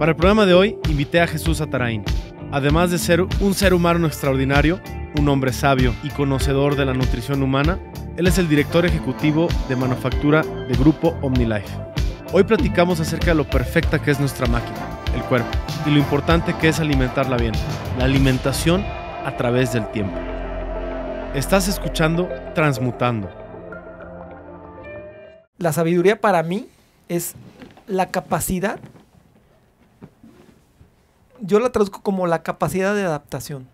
Para el programa de hoy invité a Jesús Atarain. Además de ser un ser humano extraordinario, un hombre sabio y conocedor de la nutrición humana, él es el director ejecutivo de manufactura de Grupo OmniLife. Hoy platicamos acerca de lo perfecta que es nuestra máquina, el cuerpo, y lo importante que es alimentarla bien, la alimentación a través del tiempo. Estás escuchando Transmutando. La sabiduría para mí es la capacidad yo la traduzco como la capacidad de adaptación.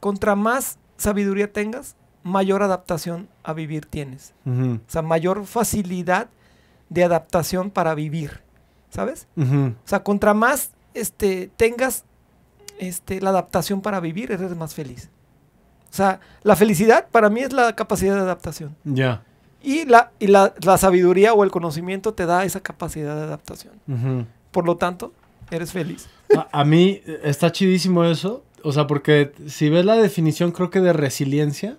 Contra más sabiduría tengas, mayor adaptación a vivir tienes. O sea, mayor facilidad de adaptación para vivir. ¿Sabes? O sea, contra más este, tengas este, la adaptación para vivir, eres más feliz. O sea, la felicidad para mí es la capacidad de adaptación. Ya. Y, la, y la, la, sabiduría o el conocimiento te da esa capacidad de adaptación. Por lo tanto, eres feliz. A, mí está chidísimo eso. O sea, porque si ves la definición, creo que de resiliencia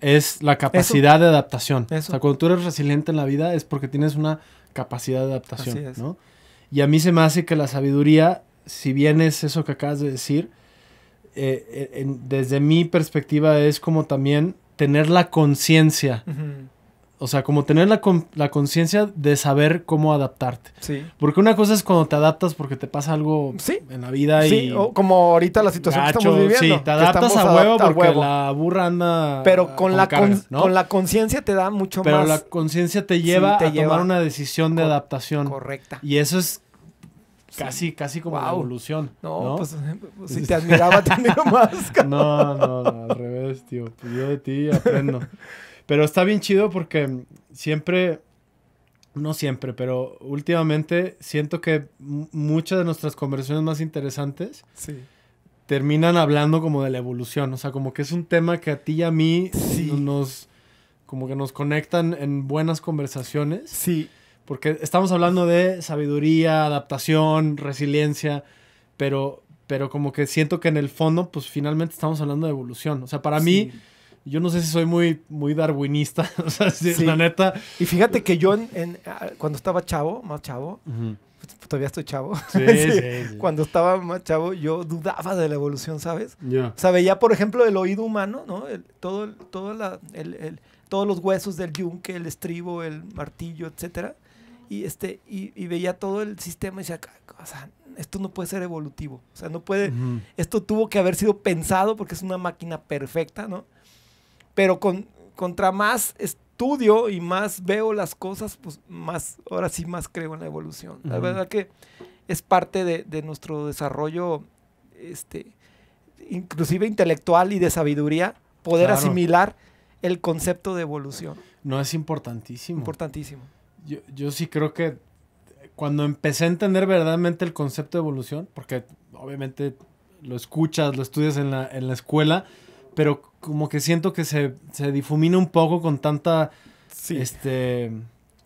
es la capacidad de adaptación. O sea, cuando tú eres resiliente en la vida es porque tienes una capacidad de adaptación, ¿no? Y a mí se me hace que la sabiduría, si bien es eso que acabas de decir, eh, eh, desde mi perspectiva es como también tener la conciencia o sea, como tener la, la conciencia de saber cómo adaptarte. Sí. Porque una cosa es cuando te adaptas porque te pasa algo sí. en la vida sí. y... como ahorita la situación que estamos viviendo. Sí, te adaptas a huevo porque la burra anda... Pero con, la con la conciencia te da mucho más... Pero la conciencia te lleva a tomar una decisión de adaptación. Correcta. Y eso es casi, casi como la evolución. No, pues, pues, si te admiraba te más. No, no, al revés, tío. Pues yo de ti aprendo. Pero está bien chido porque siempre, no siempre, pero últimamente siento que muchas de nuestras conversaciones más interesantes terminan hablando como de la evolución. O sea, como que es un tema que a ti y a mí sí. nos, como que nos conectan en buenas conversaciones. Sí. Porque estamos hablando de sabiduría, adaptación, resiliencia, pero, pero como que siento que en el fondo, pues finalmente estamos hablando de evolución. O sea, para mí yo no sé si soy muy, muy darwinista, o sea, la neta. Y fíjate que yo en, ah, cuando estaba chavo, más chavo, pues, todavía estoy chavo, sí, cuando estaba más chavo yo dudaba de la evolución, ¿sabes? O sea, veía, por ejemplo, el oído humano, ¿no? todo, todo la, el, el, todos los huesos del yunque, el estribo, el martillo, etcétera. Y, este, y, veía todo el sistema y decía, o sea, esto no puede ser evolutivo. O sea, no puede. Esto tuvo que haber sido pensado porque es una máquina perfecta, ¿no? Pero con, contra más estudio y más veo las cosas, pues más, ahora sí más creo en la evolución. La verdad que es parte de, nuestro desarrollo, este, inclusive intelectual y de sabiduría, poder asimilar el concepto de evolución. No, es importantísimo. Importantísimo. Yo, sí creo que cuando empecé a entender verdaderamente el concepto de evolución, porque obviamente lo escuchas, lo estudias en la, en la escuela, pero como que siento que se, difumina un poco con tanta... Este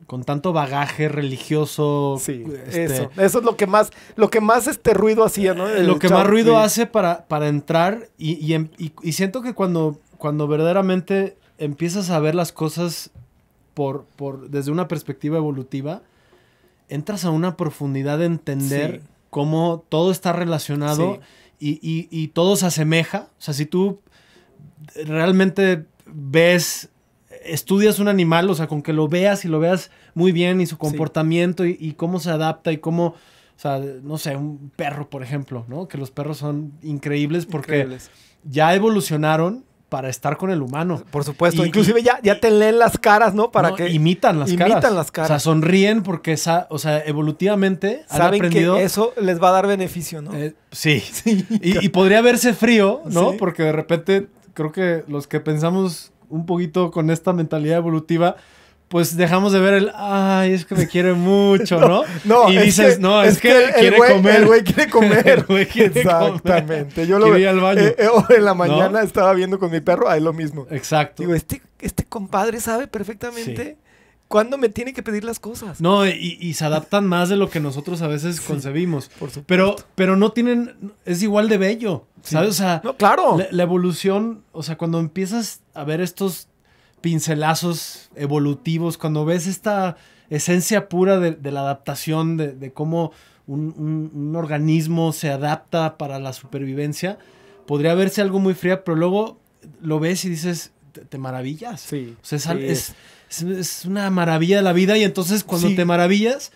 con tanto bagaje religioso. Sí, este, eso. Eso es lo que más, lo que más este ruido hacía, ¿no? Eh, lo que más ruido hace para, para entrar em, y, siento que cuando, cuando verdaderamente empiezas a ver las cosas por, por, desde una perspectiva evolutiva, entras a una profundidad de entender cómo todo está relacionado y, todo se asemeja. O sea, si tú realmente ves, estudias un animal, o sea, con que lo veas y lo veas muy bien y su comportamiento y, cómo se adapta y cómo, o sea, no sé, un perro, por ejemplo, ¿no? Que los perros son increíbles porque ya evolucionaron para estar con el humano. Por supuesto, inclusive ya, ya te leen las caras, ¿no? Para que imitan las caras. las caras. O sea, sonríen porque esa o sea, evolutivamente saben han aprendido... que eso les va a dar beneficio, ¿no? Eh, sí. sí. Y, podría verse frío, ¿no? Porque de repente creo que los que pensamos un poquito con esta mentalidad evolutiva, pues dejamos de ver el, ay, es que me quiere mucho, ¿no? No, y dices, es que, no, es, que, quiere comer. güey quiere comer. Exactamente. Yo lo vi al baño. Eh, en la mañana estaba viendo con mi perro, ahí lo mismo. Exacto. Digo, este, este compadre sabe perfectamente. ¿Cuándo me tiene que pedir las cosas? No, y, se adaptan más de lo que nosotros a veces concebimos. Por Pero, pero no tienen. Es igual de bello. ¿Sabes? O sea. No, claro. La, evolución. O sea, cuando empiezas a ver estos pincelazos evolutivos, cuando ves esta esencia pura de, la adaptación, de, cómo un, organismo se adapta para la supervivencia, podría verse algo muy fría, pero luego lo ves y dices, te, maravillas. Sí. O sea, es es, una maravilla de la vida y entonces cuando te maravillas,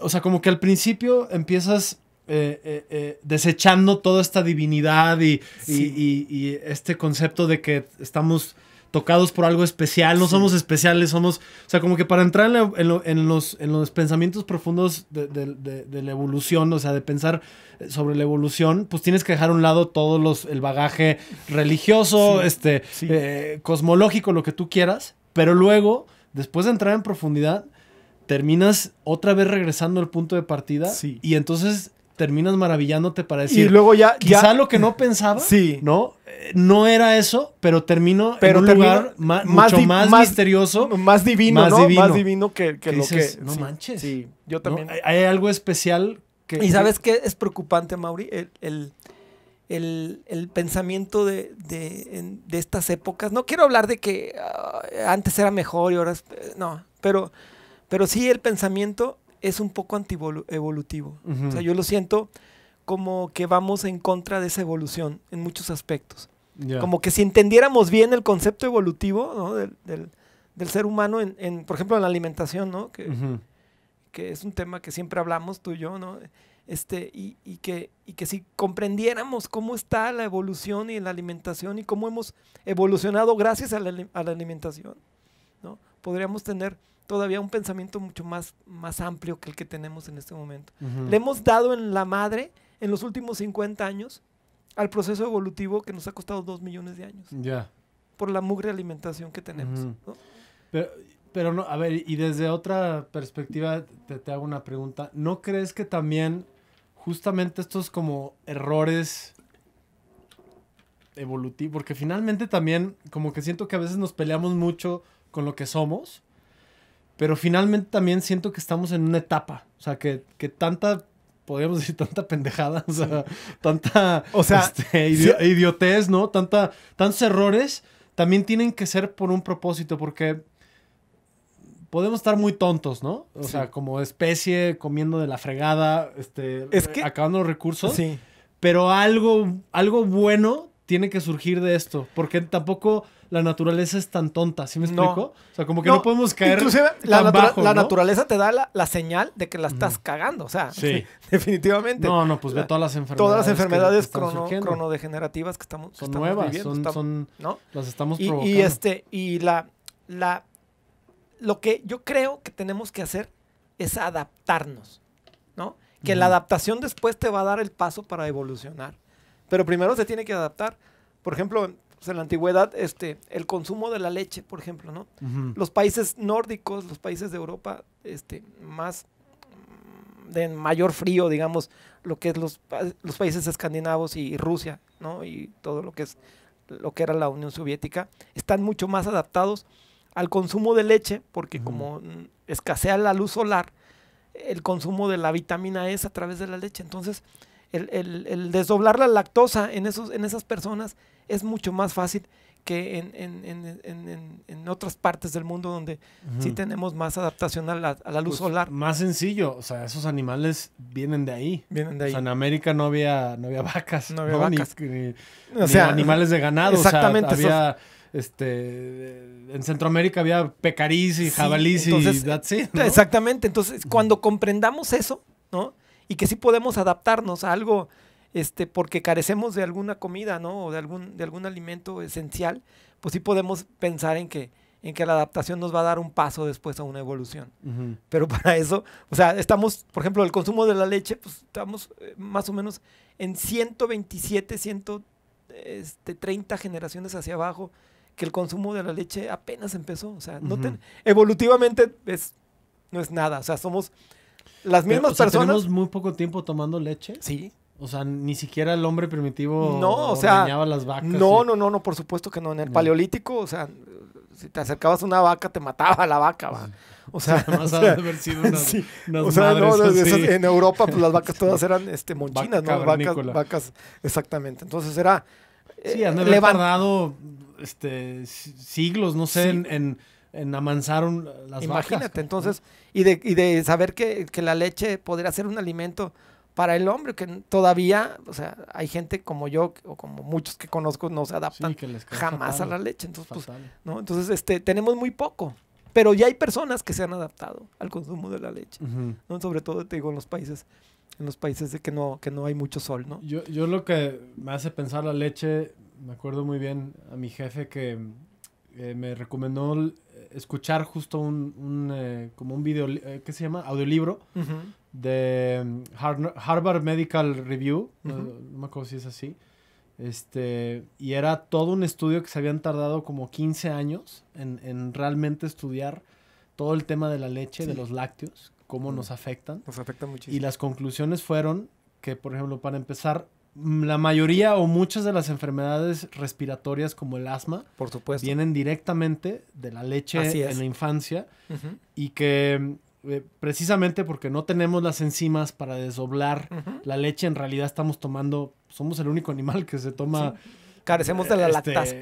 o sea, como que al principio empiezas eh, eh, eh, desechando toda esta divinidad y, este concepto de que estamos tocados por algo especial, no somos especiales, somos, o sea, como que para entrar en, los, en los, pensamientos profundos de, la evolución, o sea, de pensar sobre la evolución, pues tienes que dejar a un lado todo los, el bagaje religioso, este, cosmológico, lo que tú quieras, pero luego, después de entrar en profundidad, terminas otra vez regresando al punto de partida. Sí. Y entonces terminas maravillándote para decir. Y luego ya. Quizá lo que no pensaba. Sí. ¿No? No era eso, pero termino en un lugar más, mucho más, misterioso. Más divino, más divino. Más divino que, que, lo que. No manches. Sí, yo también. Hay algo especial que. ¿Y sabes qué es preocupante, Mauri? el, el, pensamiento de, estas épocas. No quiero hablar de que ah, antes era mejor y ahora eh, no, pero, pero sí el pensamiento es un poco antievolutivo. evolutivo O sea, yo lo siento como que vamos en contra de esa evolución en muchos aspectos. Como que si entendiéramos bien el concepto evolutivo del, ser humano, en, por ejemplo, en la alimentación, Que, que es un tema que siempre hablamos tú y yo, ¿no? este, y, y, que, y que si comprendiéramos cómo está la evolución y la alimentación y cómo hemos evolucionado gracias a la, alimentación, ¿no? podríamos tener todavía un pensamiento mucho más, más amplio que el que tenemos en este momento. Le hemos dado en la madre en los últimos 50 años al proceso evolutivo que nos ha costado 2 millones de años. Ya. Por la mugre alimentación que tenemos. Pero, pero no, a ver, y desde otra perspectiva te, te, hago una pregunta. ¿No crees que también justamente estos como errores evolutivos, porque finalmente también como que siento que a veces nos peleamos mucho con lo que somos, pero finalmente también siento que estamos en una etapa, o sea, que, tanta, podríamos decir, tanta pendejada, o sea, tanta o este, idiotez, ¿no? Tanta, tantos errores también tienen que ser por un propósito, porque podemos estar muy tontos, ¿no? O sea, como especie, comiendo de la fregada, este, es que... acabando los recursos. Sí. Pero algo, algo bueno tiene que surgir de esto, porque tampoco la naturaleza es tan tonta, ¿sí me explico? O sea, como que no, podemos caer. la, la naturaleza te da la, señal de que la estás cagando, o sea, sí. definitivamente. No, no, pues ve todas las enfermedades. Todas las enfermedades crono, cronodegenerativas que estamos, son nuevas, son, ¿no? las estamos provocando. Y, este, y la, la lo que yo creo que tenemos que hacer es adaptarnos, ¿no? Que la adaptación después te va a dar el paso para evolucionar. Pero primero se tiene que adaptar. Por ejemplo, pues, en la antigüedad, este, el consumo de la leche, por ejemplo, ¿no? Los países nórdicos, los países de Europa, este, más mm, de mayor frío, digamos, lo que es los, los países escandinavos y Rusia, ¿no? Y todo lo que es lo que era la Unión Soviética, están mucho más adaptados al consumo de leche, porque como mm, escasea la luz solar, el consumo de la vitamina E es a través de la leche. Entonces, el, desdoblar la lactosa en, esos, en esas personas es mucho más fácil que en, otras partes del mundo donde sí tenemos más adaptación a la, luz pues, solar. Más sencillo, o sea, esos animales vienen de ahí. Vienen de ahí. en América no había, no había vacas. No había vacas. Ni, sea, animales de ganado. Exactamente. O sea, había, este, en Centroamérica había pecarís y jabalís y that's Exactamente, entonces cuando comprendamos eso, ¿no? Y que sí podemos adaptarnos a algo, este, porque carecemos de alguna comida, ¿no? O de algún, de algún alimento esencial, pues sí podemos pensar en que, en que la adaptación nos va a dar un paso después a una evolución. Pero para eso, o sea, estamos, por ejemplo, el consumo de la leche, pues estamos eh, más o menos en 127, 130 este, generaciones hacia abajo que el consumo de la leche apenas empezó. O sea, no evolutivamente es, no es nada. O sea, somos las mismas personas. muy poco tiempo tomando leche. Sí. O sea, ni siquiera el hombre primitivo no, o sea, las vacas. No, no, no, no, por supuesto que no. En el paleolítico, o sea, si te acercabas a una vaca, te mataba la vaca, va. O sea, o de haber sido una, sí. o sea en Europa, pues las vacas todas eran este, monchinas, ¿no? Vacas, vacas, exactamente. Entonces era Sí, eh, han tardado este, siglos, no sé, en, en, amansar las las Imagínate, entonces, y, de, y de saber que, la leche podría ser un alimento para el hombre, que todavía, o sea, hay gente como yo o como muchos que conozco no se adaptan jamás a la leche, entonces, pues, Entonces, este, tenemos muy poco. Pero ya hay personas que se han adaptado al consumo de la leche, sobre todo, te digo, en los países en los países de que no, que no hay mucho sol, ¿no? Yo, yo lo que me hace pensar la leche, me acuerdo muy bien a mi jefe que eh, me recomendó eh, escuchar justo un, un eh, como un video, ¿qué se llama? Audiolibro de mm, Harvard Medical Review, no, me acuerdo si es así, este, y era todo un estudio que se habían tardado como 15 años en, en realmente estudiar todo el tema de la leche, de los lácteos, cómo nos afectan. Nos afecta muchísimo. Y las conclusiones fueron que, por ejemplo, para empezar, la mayoría o muchas de las enfermedades respiratorias como el asma, por supuesto, vienen directamente de la leche en la infancia y que mm, eh, precisamente porque no tenemos las enzimas para desdoblar la leche, en realidad estamos tomando, somos el único animal que se toma Carecemos de la este, lactancia.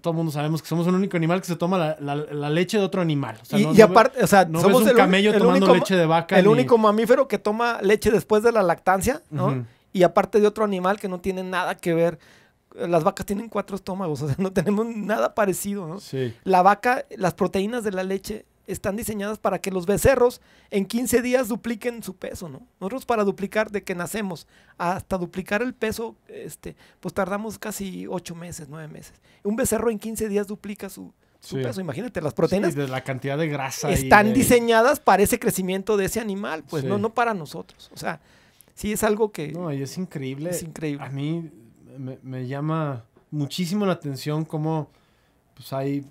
todo el mundo sabemos que somos el único animal que se toma la, leche de otro animal. y, no, aparte, o sea, somos un camello tomando leche de vaca. El único mamífero que toma leche después de la lactancia, ¿no? Y aparte de otro animal que no tiene nada que ver las vacas tienen cuatro estómagos, o sea, no tenemos nada parecido, ¿no? Sí. La vaca, las proteínas de la leche están diseñadas para que los becerros en 15 días dupliquen su peso, ¿no? Nosotros para duplicar de que nacemos hasta duplicar el peso, este, pues tardamos casi 8 meses, 9 meses. Un becerro en 15 días duplica su, peso, imagínate, las proteínas. la cantidad de grasa. Están diseñadas para ese crecimiento de ese animal, pues no, no para nosotros. O sea, sí es algo que... No, y es increíble. Es increíble. A mí me, llama muchísimo la atención cómo pues hay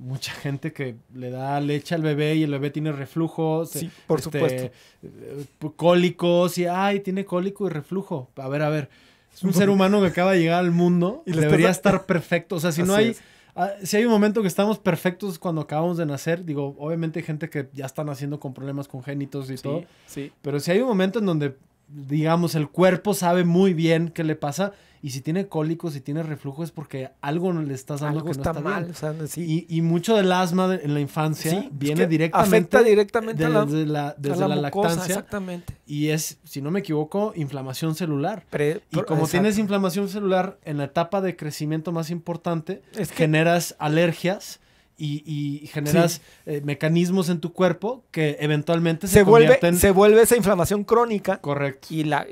mucha gente que le da leche al bebé y el bebé tiene reflujo. Sí, por este, supuesto. Eh, cólicos y, ay, tiene cólico y reflujo. A ver, a ver. Es un ser humano que acaba de llegar al mundo y debería estar perfecto. O sea, si no hay... Ah, si hay un momento que estamos perfectos cuando acabamos de nacer, digo, obviamente hay gente que ya está naciendo con problemas congénitos y todo. Sí. Pero si hay un momento en donde digamos, el cuerpo sabe muy bien qué le pasa. Y si tiene cólicos, y tiene reflujo, es porque algo no le estás dando que no está, mal. y, mucho del asma en la infancia viene directamente. directamente de, la, desde la, lactancia. Exactamente. Y es, si no me equivoco, inflamación celular. y como tienes inflamación celular en la etapa de crecimiento más importante, generas alergias y, generas eh, mecanismos en tu cuerpo que eventualmente se, vuelve Se vuelve esa inflamación crónica. Correcto. Y la,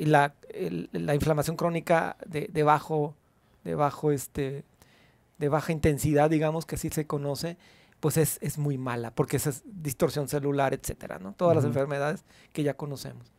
inflamación crónica de, bajo, este, de baja intensidad, digamos que así se conoce, pues es, muy mala, porque esa es distorsión celular, etcétera, ¿no? Todas las enfermedades que ya conocemos.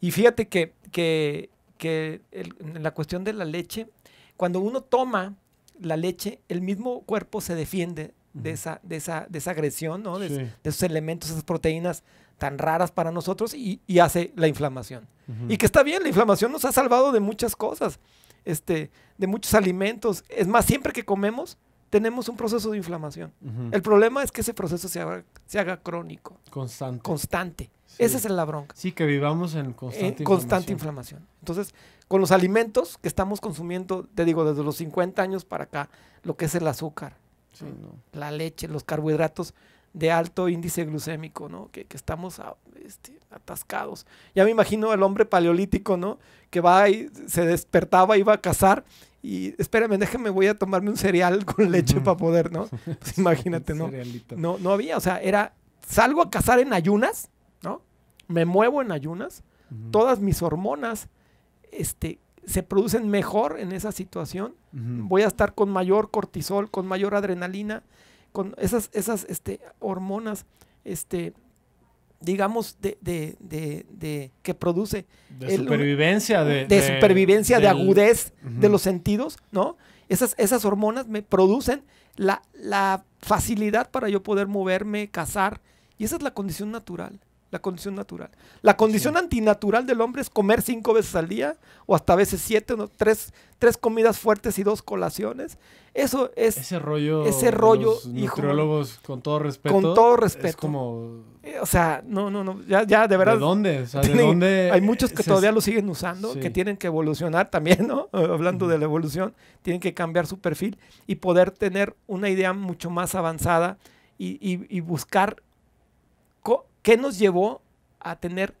Y fíjate que, en la cuestión de la leche, cuando uno toma la leche, el mismo cuerpo se defiende de esa, de esa, de agresión, ¿no? de, esos elementos, esas proteínas tan raras para nosotros y, hace la inflamación. Y que está bien, la inflamación nos ha salvado de muchas cosas, este, de muchos alimentos. Es más, siempre que comemos tenemos un proceso de inflamación. El problema es que ese proceso se haga, se haga crónico. Constante. Constante. ese es el bronca. Sí, que vivamos en constante, inflamación. Entonces, con los alimentos que estamos consumiendo, te digo, desde los 50 años para acá, lo que es el azúcar, la leche, los carbohidratos de alto índice glucémico, ¿no? Que, estamos ah, este, atascados. Ya me imagino el hombre paleolítico, ¿no? Que va y se despertaba, iba a cazar y espérame, déjame, voy a tomarme un cereal con leche para poder, ¿no? Pues imagínate, ¿no? No, no había, o sea, era, salgo a cazar en ayunas, ¿no? Me muevo en ayunas, todas mis hormonas, este, se producen mejor en esa situación. Voy a estar con mayor cortisol, con mayor adrenalina, con esas, esas este, hormonas, este, digamos, de, de, de, que produce. De supervivencia. De, supervivencia, de, agudez de los sentidos, ¿no? Esas, esas hormonas me producen la, la facilidad para yo poder moverme, cazar. Y esa es la condición natural. La condición natural. La condición antinatural del hombre es comer cinco veces al día, o hasta veces siete, tres, tres comidas fuertes y dos colaciones. Eso es. Ese rollo. Ese rollo. Los con todo respeto. Con todo respeto. Es como. Eh, o sea, no, no, no. Ya, ya de verdad. ¿De dónde? ¿de dónde hay muchos que todavía lo siguen usando, que tienen que evolucionar también, ¿no? Hablando de la evolución, tienen que cambiar su perfil y poder tener una idea mucho más avanzada y buscar ¿Qué nos llevó a tener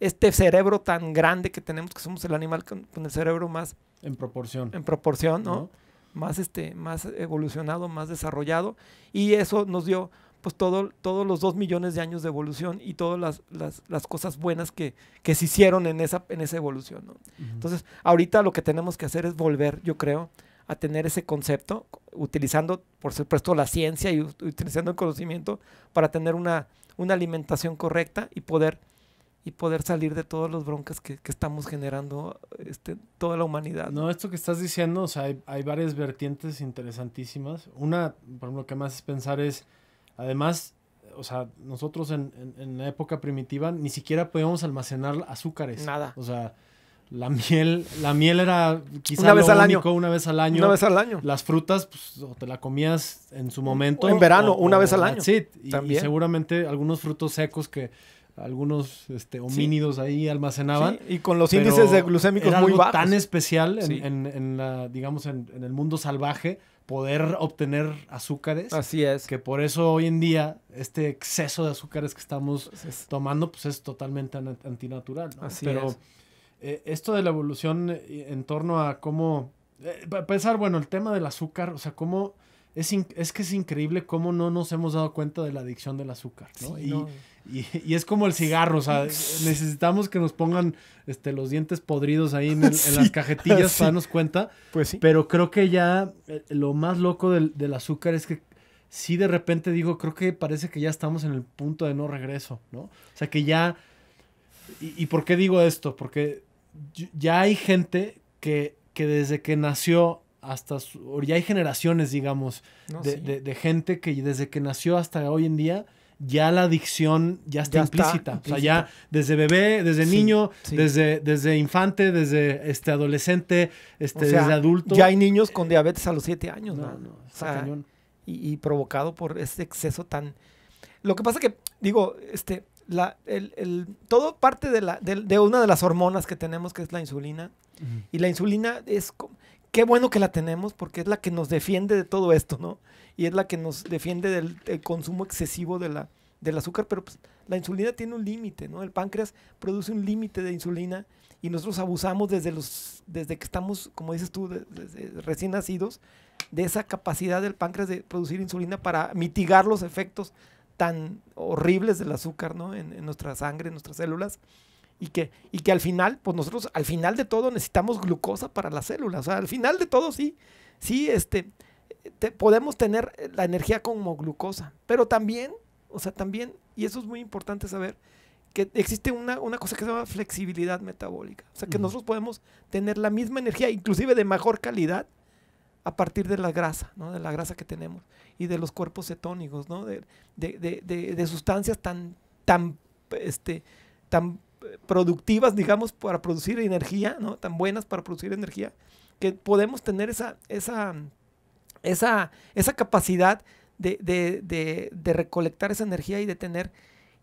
este cerebro tan grande que tenemos, que somos el animal con, el cerebro más... En proporción. En proporción, ¿no? Más, este, más evolucionado, más desarrollado. Y eso nos dio pues todo, todos los dos millones de años de evolución y todas las, cosas buenas que, se hicieron en esa, en esa evolución. ¿no? Entonces, ahorita lo que tenemos que hacer es volver, yo creo, a tener ese concepto, utilizando, por supuesto, la ciencia y utilizando el conocimiento para tener una, una alimentación correcta y poder, y poder salir de todas los broncas que, estamos generando este, toda la humanidad. No, esto que estás diciendo, o sea, hay, hay varias vertientes interesantísimas. Una, por lo que más es pensar es, además, o sea, nosotros en, en, en, la época primitiva ni siquiera podíamos almacenar azúcares. Nada. O sea, la miel, la miel era quizás una vez al año. una vez al año. Las frutas, pues, o te la comías en su momento. en verano, una vez al año. Sí, y, seguramente algunos frutos secos que algunos este, homínidos ahí almacenaban. y con los índices de glucémicos era muy algo bajos. tan especial en, la, digamos, en, el mundo salvaje poder obtener azúcares. Así es. Que por eso hoy en día este exceso de azúcares que estamos pues tomando, pues es totalmente antinatural. Así Pero, es. Eh, esto de la evolución eh, en torno a cómo, eh, pensar, bueno, el tema del azúcar, o sea, cómo... Es, es, que es increíble cómo no nos hemos dado cuenta de la adicción del azúcar, ¿no? y, es como el cigarro, o sea, necesitamos que nos pongan este, los dientes podridos ahí en, las cajetillas para darnos cuenta. Pues Pero creo que ya lo más loco del, azúcar es que sí de repente digo, creo que parece que ya estamos en el punto de no regreso, ¿no? O sea, que ya... y, y por qué digo esto? Porque ya hay gente que, que desde que nació hasta su, ya hay generaciones, digamos, de, gente que desde que nació hasta hoy en día, ya la adicción ya está, implícita. O sea, ya desde bebé, desde niño, Desde, desde infante, desde este adolescente, este, desde adulto. Ya hay niños con diabetes a los 7 años, y, y, provocado por ese exceso tan. Lo que pasa que, digo, este, el, todo parte de, la, una de las hormonas que tenemos, que es la insulina. Y la insulina es, qué bueno que la tenemos porque es la que nos defiende de todo esto, ¿no? Y es la que nos defiende del, consumo excesivo de la, del azúcar, pero pues, la insulina tiene un límite, ¿no? El páncreas produce un límite de insulina y nosotros abusamos desde, los, desde que estamos, como dices tú, recién nacidos, de esa capacidad del páncreas de producir insulina para mitigar los efectos tan horribles del azúcar, En, nuestra sangre, en nuestras células. Y que, y que al final, pues nosotros al final de todo necesitamos glucosa para las células. O sea, al final de todo sí, sí, este, podemos tener la energía como glucosa. Pero también, o sea, también, y eso es muy importante saber, que existe una, cosa que se llama flexibilidad metabólica. O sea, que nosotros podemos tener la misma energía, inclusive de mejor calidad, a partir de la grasa, ¿no? de la grasa que tenemos y de los cuerpos cetónicos, ¿no? de, sustancias tan, tan, este, tan productivas, digamos, para producir energía, ¿no? tan buenas para producir energía, que podemos tener esa, esa, esa, esa capacidad de, recolectar esa energía y de tener,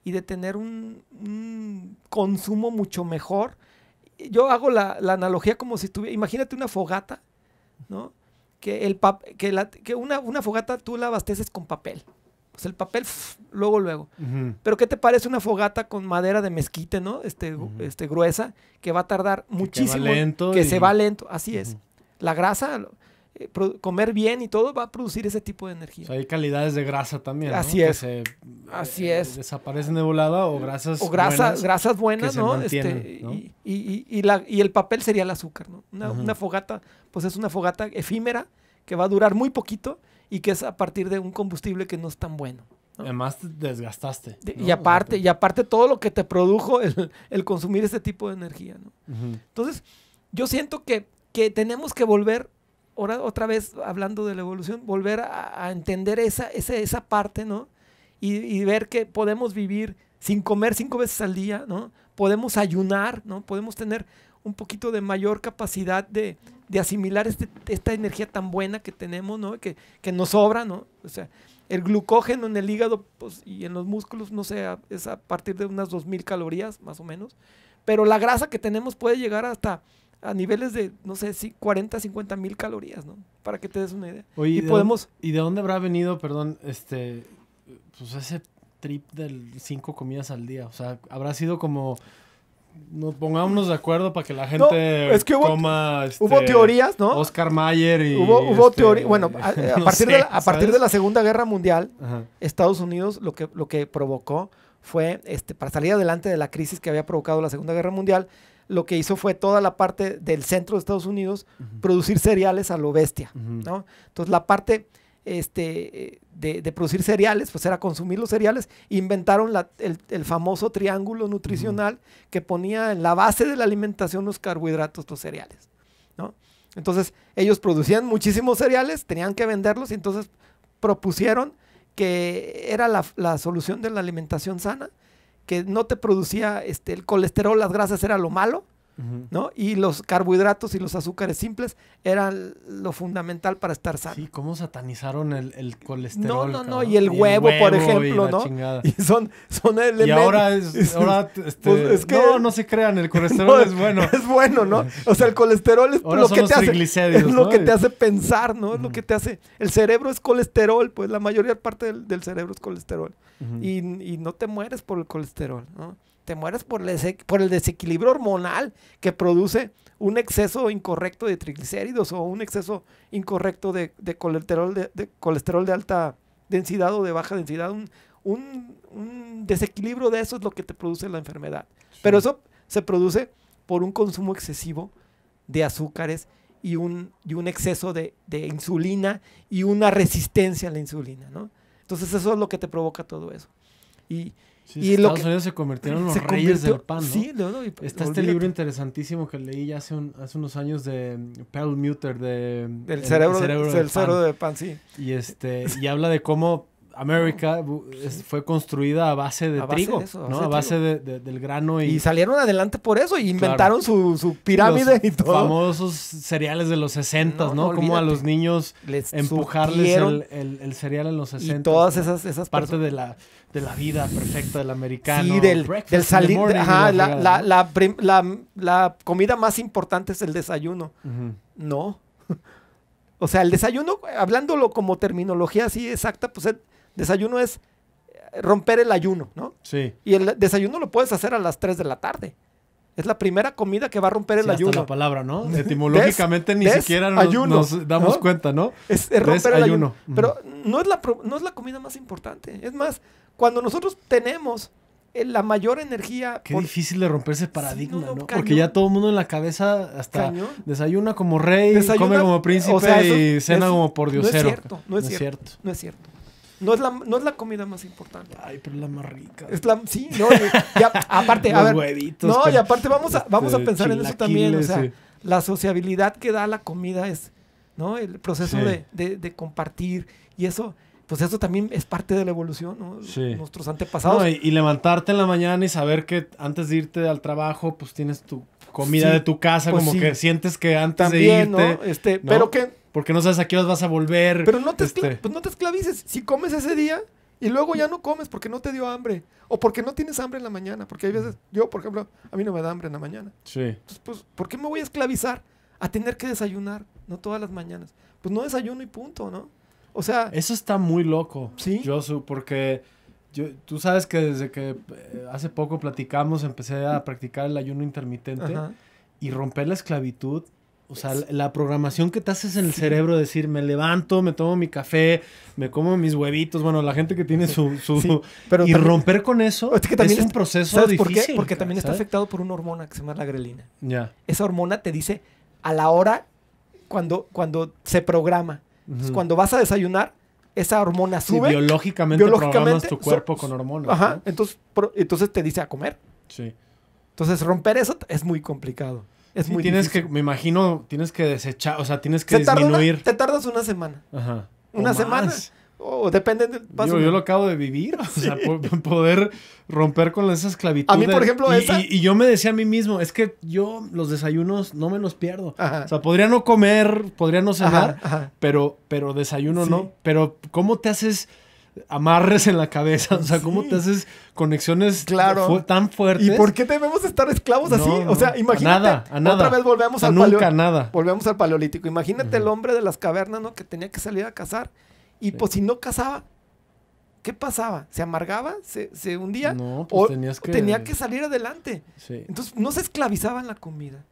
y de tener un, consumo mucho mejor. Yo hago la, la analogía como si tuviera, imagínate una fogata, ¿no? que, el que, que una, fogata tú la abasteces con papel. O pues sea, el papel, luego, luego. Pero ¿qué te parece una fogata con madera de mezquite, ¿no? Este, este gruesa, que va a tardar muchísimo. Que, lento que se va lento, así es. La grasa, eh, comer bien y todo va a producir ese tipo de energía. hay calidades de grasa también. Así es. Eh, Así eh, es. Desaparece de o grasas. O grasas buenas, grasas buenas ¿no? Este, y, el papel sería el azúcar, ¿no? Una, fogata, pues es una fogata efímera que va a durar muy poquito y que es a partir de un combustible que no es tan bueno. Además te desgastaste. Y aparte, y aparte todo lo que te produjo el, el consumir ese tipo de energía, ¿no? Entonces, yo siento que, que tenemos que volver otra vez hablando de la evolución, volver a, entender esa, esa, esa, parte, ¿no? Y, ver que podemos vivir sin comer cinco veces al día, ¿no? Podemos ayunar, ¿no? Podemos tener un poquito de mayor capacidad de, de asimilar este, esta energía tan buena que tenemos, ¿no? Que, que, nos sobra, ¿no? O sea, el glucógeno en el hígado pues, y en los músculos, no sé, es a partir de unas 2.000 calorías, más o menos. Pero la grasa que tenemos puede llegar hasta a niveles de, no sé, 40, 50 mil calorías, ¿no? Para que te des una idea. Oye, y, podemos... ¿Y de dónde habrá venido, perdón, este, pues ese trip del cinco comidas al día? O sea, habrá sido como... Nos pongámonos de acuerdo para que la gente es que hubo, coma. hubo este, teorías, ¿no? Oscar Mayer y. Hubo, hubo este, teorías. Bueno, a, partir, de la, Segunda Guerra Mundial, Estados Unidos lo que, lo que provocó fue, este, para salir adelante de la crisis que había provocado la Segunda Guerra Mundial, lo que hizo fue toda la parte del centro de Estados Unidos producir cereales a lo bestia, ¿no? Entonces la parte este, de, producir cereales, pues era consumir los cereales, inventaron el, famoso triángulo nutricional que ponía en la base de la alimentación los carbohidratos, los cereales, ¿no? Entonces ellos producían muchísimos cereales, tenían que venderlos y entonces propusieron que era la, la solución de la alimentación sana que no te producía este, el colesterol, las grasas era lo malo, ¿no? Y los carbohidratos y los azúcares simples eran lo fundamental para estar sano. Sí, cómo satanizaron el, colesterol. No, no, no, y el, huevo, por ejemplo, ¿no? Y son, elementos. Y ahora es, ahora pues, este, no, no se crean, el colesterol es bueno. Es bueno, ¿no? O sea, el colesterol es lo que te hace lo que te hace pensar, ¿no? Es lo que te hace el cerebro es colesterol, pues la mayoría parte del, cerebro es colesterol. y no te mueres por el colesterol, ¿no? te mueres por el, desequilibrio hormonal que produce un exceso incorrecto de triglicéridos o un exceso incorrecto de, colesterol, de, colesterol de alta densidad o de baja densidad. Un, desequilibrio de eso es lo que te produce la enfermedad. Pero eso se produce por un consumo excesivo de azúcares y un, un exceso de, de, insulina y una resistencia a la insulina, ¿no? Entonces eso es lo que te provoca todo eso. Y, Sí, y Estados Unidos se convirtieron en los reyes del pan, ¿no? Sí, Está este libro interesantísimo que leí ya hace, unos años de mm, Pearl Muter, de... El, cerebro, el del, cerebro pan. pan, sí. Y, este, y habla de cómo América fue construida a base de trigo, a ¿no? Base a base del grano y... salieron adelante por eso y inventaron su, pirámide y todo. Famosos cereales de los 60, ¿no? Como a los niños empujarles el, cereal en los 60. Y todas esas, esas parte de la de la vida perfecta del americano. Sí, del, del salir. ajá, la, comida más importante es el desayuno. No. O sea, el desayuno, hablándolo como terminología así exacta, pues eh, Desayuno es eh, romper el ayuno, ¿no? Sí. Y el desayuno lo puedes hacer a las 3 de la tarde. Es la primera comida que va a romper el sí, ayuno. Hasta la palabra, ¿no? Etimológicamente ni siquiera nos, damos cuenta, ¿no? Es, romper el ayuno. Pero no es, la, no es la comida más importante. Es más, cuando nosotros tenemos eh, la mayor energía. Qué difícil de romper ese paradigma, no, Porque ya todo el mundo en la cabeza hasta desayuna como rey, come como príncipe y cena como por diosero. No es cierto, no es, cierto, No es cierto. No es, la, comida más importante. Ay, pero es la más rica. Es la, sí, no, y, aparte, a no, y aparte vamos a, vamos a este, pensar en eso también. O sea, la sociabilidad que da la comida es, ¿no? El proceso de, de, compartir. Y eso, pues eso también es parte de la evolución, ¿no? Nuestros antepasados. y, y, levantarte en la mañana y saber que antes de irte al trabajo, pues tienes tu comida de tu casa, pues como que sientes que antes de irte. Este, Pero que. Porque no sabes a qué horas vas a volver. Pero no te, este. pues no te esclavices. Si comes ese día y luego ya no comes porque no te dio hambre. O porque no tienes hambre en la mañana. Porque hay veces, yo, por ejemplo, a mí no me da hambre en la mañana. Sí. Entonces, pues, ¿por qué me voy a esclavizar a tener que desayunar? No todas las mañanas. Pues no desayuno y punto, ¿no? O sea. Eso está muy loco. Sí. Josu, porque tú sabes que desde que eh, hace poco platicamos empecé a practicar el ayuno intermitente y romper la esclavitud. O sea, la, programación que te haces en el cerebro, decir, me levanto, me tomo mi café, me como mis huevitos, bueno, la gente que tiene su... su pero y romper con eso es, que también es un proceso ¿sabes difícil. ¿por qué? Porque también está afectado por una hormona que se llama la grelina. Ya. Esa hormona te dice a la hora cuando, cuando se programa. cuando vas a desayunar, esa hormona sube. biológicamente, biológicamente tu cuerpo con hormonas. Ajá, entonces, entonces te dice a comer. Sí. Entonces romper eso es muy complicado. Es muy muy tienes que, me imagino, tienes que desechar, o sea, tienes que disminuir. te tardas una semana. Ajá. Una semana. O depende yo, yo, lo acabo de vivir, o sea, poder romper con esa esclavitud. A mí, por ejemplo, esa... y, yo me decía a mí mismo, es que yo los desayunos no me los pierdo. O sea, podría no comer, podría no cenar, Pero, pero desayuno no. Pero, ¿cómo te haces amarres en la cabeza? O sea, ¿cómo te haces conexiones tan fuertes? ¿Y por qué debemos estar esclavos así? O sea, imagínate. nada, Otra vez volvemos a al nunca, nada. Volvemos al paleolítico. Imagínate el hombre de las cavernas, ¿no? Que tenía que salir a cazar. Y pues si no casaba, ¿qué pasaba? ¿Se amargaba? ¿Se, hundía? No, pues tenía que salir adelante. Entonces no se esclavizaba la comida,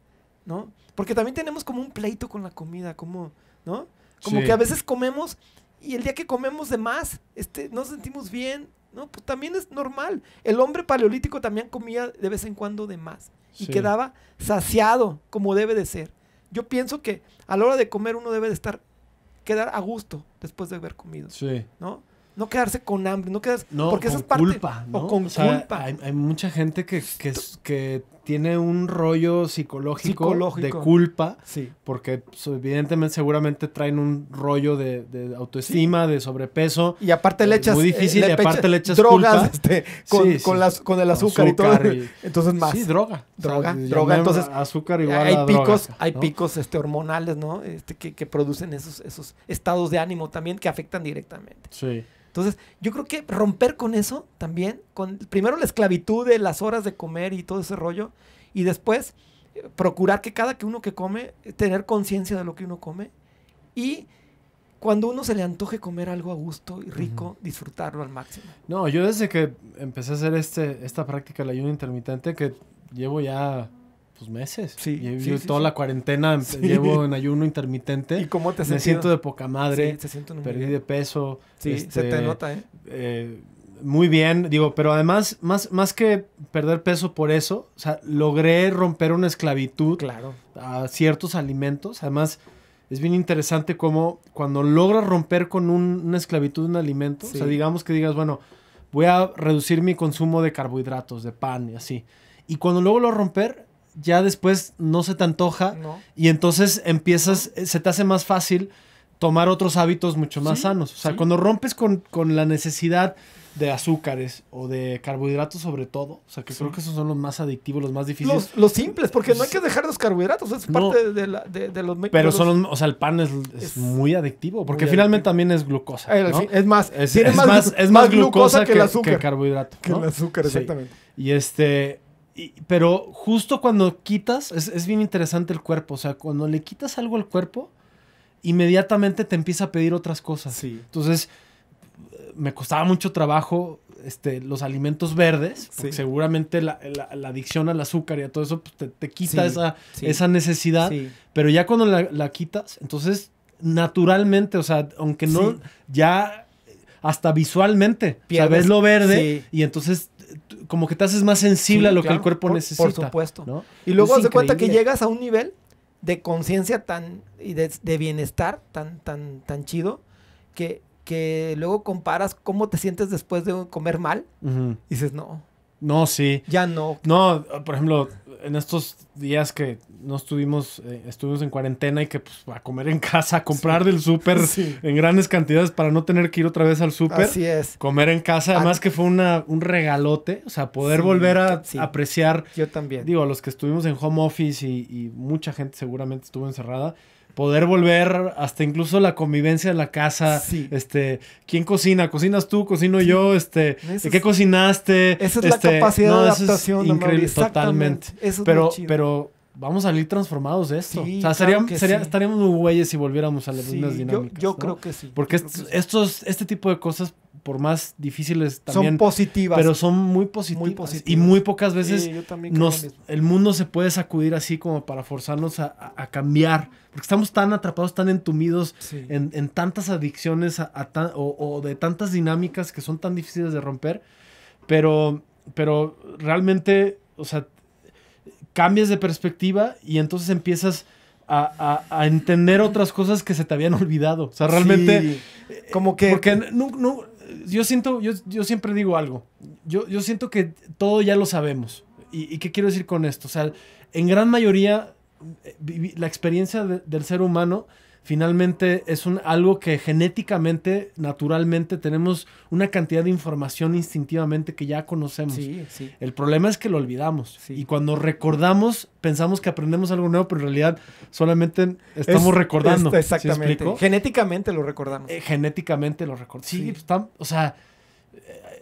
¿no? Porque también tenemos como un pleito con la comida, como, ¿no? Como que a veces comemos y el día que comemos de más, este, nos sentimos bien, ¿no? Pues también es normal. El hombre paleolítico también comía de vez en cuando de más y quedaba saciado como debe de ser. Yo pienso que a la hora de comer uno debe de estar quedar a gusto después de haber comido. Sí. ¿No? No quedarse con hambre, no quedarse. porque con es parte. Culpa, O con culpa. Hay, mucha gente que tiene un rollo psicológico, de culpa, porque pues, evidentemente seguramente traen un rollo de, autoestima, de sobrepeso. Y aparte le eh, echas... Muy difícil, drogas con, las, con el azúcar, y todo. entonces más. Sí, droga. Droga, droga. Entonces, azúcar hay picos, Hay picos este, hormonales, ¿no? Este, que, producen esos, esos estados de ánimo también que afectan directamente. Sí. Entonces, yo creo que romper con eso también, con primero la esclavitud de las horas de comer y todo ese rollo, y después eh, procurar que cada que uno que come, eh, tener conciencia de lo que uno come, y cuando uno se le antoje comer algo a gusto y rico, disfrutarlo al máximo. No, yo desde que empecé a hacer este, esta práctica del ayuno intermitente, que llevo ya pues meses. Sí. Llevo, toda la cuarentena llevo en ayuno intermitente. ¿Y cómo te sientes? Me siento de poca madre. Se perdí de peso. Sí, se este, te nota, ¿eh? ¿eh? Muy bien, digo, pero además, más, más que perder peso por eso, o sea, logré romper una esclavitud claro. a ciertos alimentos. Además, es bien interesante cómo cuando logras romper con una esclavitud de un alimento, o sea, digamos que digas, bueno, voy a reducir mi consumo de carbohidratos, de pan y así. Y cuando luego lo romper, ya después no se te antoja y entonces empiezas, eh, se te hace más fácil tomar otros hábitos mucho más sanos. O sea, cuando rompes con, la necesidad de azúcares o de carbohidratos sobre todo, o sea, que creo que esos son los más adictivos, los más difíciles. Los, simples, porque no hay que dejar los carbohidratos, es parte de, la, de, los... Pero son, o sea, el pan es, muy adictivo, porque finalmente también es glucosa. Eh, es más, es, es más, glucosa, que, el azúcar. Que carbohidrato. Que el azúcar, exactamente. Y este, pero justo cuando quitas, es, bien interesante el cuerpo, o sea, cuando le quitas algo al cuerpo, inmediatamente te empieza a pedir otras cosas. Sí. Entonces, me costaba mucho trabajo este, los alimentos verdes, porque seguramente la, adicción al azúcar y a todo eso pues, te, quita esa, necesidad, pero ya cuando la, quitas, entonces naturalmente, o sea, aunque no, ya eh, hasta visualmente, sabes lo verde y entonces como que te haces más sensible a lo que el cuerpo necesita. Por supuesto. Y luego de cuenta que llegas a un nivel de conciencia tan y de, bienestar tan tan tan chido que, que luego comparas cómo te sientes después de comer mal y dices no no sí ya no no por ejemplo en estos días que no estuvimos, eh, estuvimos en cuarentena y que pues a comer en casa, a comprar del súper en grandes cantidades para no tener que ir otra vez al súper. Así es. Comer en casa, además que fue una, un regalote, o sea, poder volver a apreciar. Yo también. Digo, a los que estuvimos en home office y mucha gente seguramente estuvo encerrada poder volver hasta incluso la convivencia de la casa. Este, ¿quién cocina? ¿Cocinas tú? ¿Cocino yo? Este, ¿de qué cocinaste? Esa es la este, capacidad de adaptación. totalmente. pero, pero vamos a salir transformados de esto. o sea, sería, estaríamos muy güeyes si volviéramos a las mismas dinámicas. Yo, creo que sí. Porque estos, este tipo de cosas, por más difíciles también. Son positivas. Pero son muy positivas. Y muy pocas veces nos, el mundo se puede sacudir así como para forzarnos a, a cambiar estamos tan atrapados, tan entumidos en, tantas adicciones o, de tantas dinámicas que son tan difíciles de romper. Pero, pero realmente, o sea, cambias de perspectiva y entonces empiezas a, entender otras cosas que se te habían olvidado. O sea, realmente... Eh, Como que... Porque yo siento, yo, siempre digo algo. Yo, siento que todo ya lo sabemos. ¿Y, ¿Y qué quiero decir con esto? O sea, en gran mayoría eh, la experiencia del ser humano finalmente es un, algo que genéticamente, naturalmente, tenemos una cantidad de información instintivamente que ya conocemos. El problema es que lo olvidamos. Y cuando recordamos, pensamos que aprendemos algo nuevo, pero en realidad solamente estamos recordando. exactamente. genéticamente lo recordamos. Eh, genéticamente lo recordamos. Sí, pues, o sea,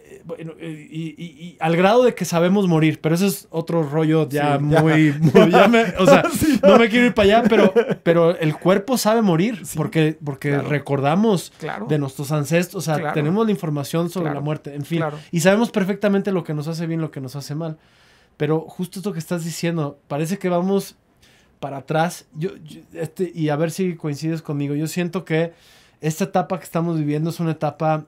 eh, bueno, eh, y, al grado de que sabemos morir, pero eso es otro rollo ya, muy... o sea, no me quiero ir para allá, pero, pero el cuerpo sabe morir porque, porque recordamos de nuestros ancestros, o sea, tenemos la información sobre la muerte, en fin, y sabemos perfectamente lo que nos hace bien, lo que nos hace mal. Pero justo esto que estás diciendo, parece que vamos para atrás, este, y a ver si coincides conmigo, yo siento que esta etapa que estamos viviendo es una etapa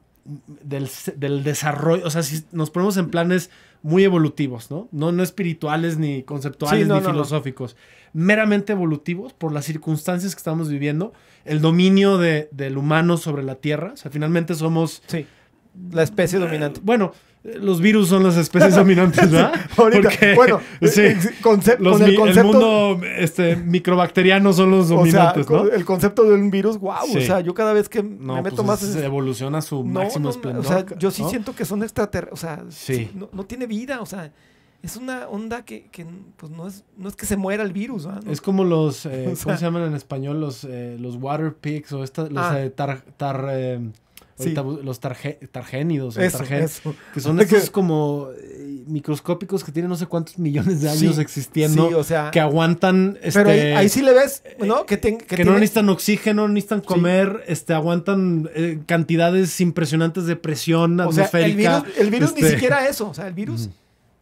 del, del, desarrollo, o sea, si nos ponemos en planes muy evolutivos, ¿no? No, no espirituales, ni conceptuales, ni filosóficos, meramente evolutivos por las circunstancias que estamos viviendo, el dominio de, del humano sobre la Tierra, o sea, finalmente somos... la especie eh, dominante. Bueno, los virus son las especies dominantes, ¿verdad? Ahorita, Porque, bueno, sí, los, con el concepto... El mundo este, microbacteriano son los dominantes, o sea, ¿no? El concepto de un virus, wow, o sea, yo cada vez que me meto pues, más... se evoluciona su máximo no, O sea, yo sí siento que son extraterrestres, o sea, no, tiene vida, o sea... Es una onda que, pues no es, no es que se muera el virus. ¿no? Es como los, eh, ¿cómo se llaman en español? Los, eh, los water pigs o esta, los ah. eh, tar los targénidos, que son esos como eh, microscópicos que tienen no sé cuántos millones de años existiendo, o sea, que aguantan... Este, pero ahí, sí le ves, eh, Que, no necesitan oxígeno, no necesitan comer, este, aguantan eh, cantidades impresionantes de presión o atmosférica. el virus, el virus ni este, siquiera eso, o sea, el virus...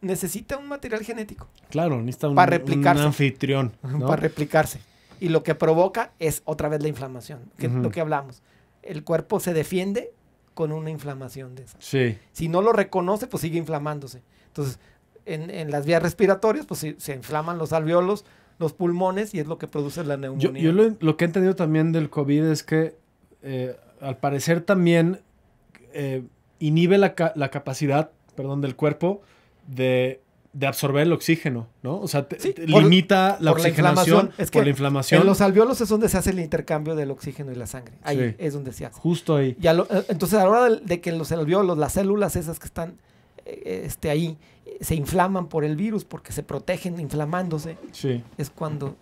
necesita un material genético. Claro, necesita un, anfitrión. Para replicarse. Y lo que provoca es otra vez la inflamación, que lo que hablamos el cuerpo se defiende con una inflamación de esa. Si no lo reconoce, pues sigue inflamándose. Entonces, en, las vías respiratorias, pues se, inflaman los alveolos, los pulmones y es lo que produce la neumonía. Yo, lo, que he entendido también del COVID es que eh, al parecer también eh, inhibe la, la, capacidad, perdón, del cuerpo de de absorber el oxígeno, ¿no? O sea, limita la inflamación. es por la inflamación. En los alveolos es donde se hace el intercambio del oxígeno y la sangre. Ahí es donde se hace. Justo ahí. Y eh, entonces, a la hora de, que los alveolos, las células esas que están eh, este, ahí, eh, se inflaman por el virus porque se protegen inflamándose, sí. es cuando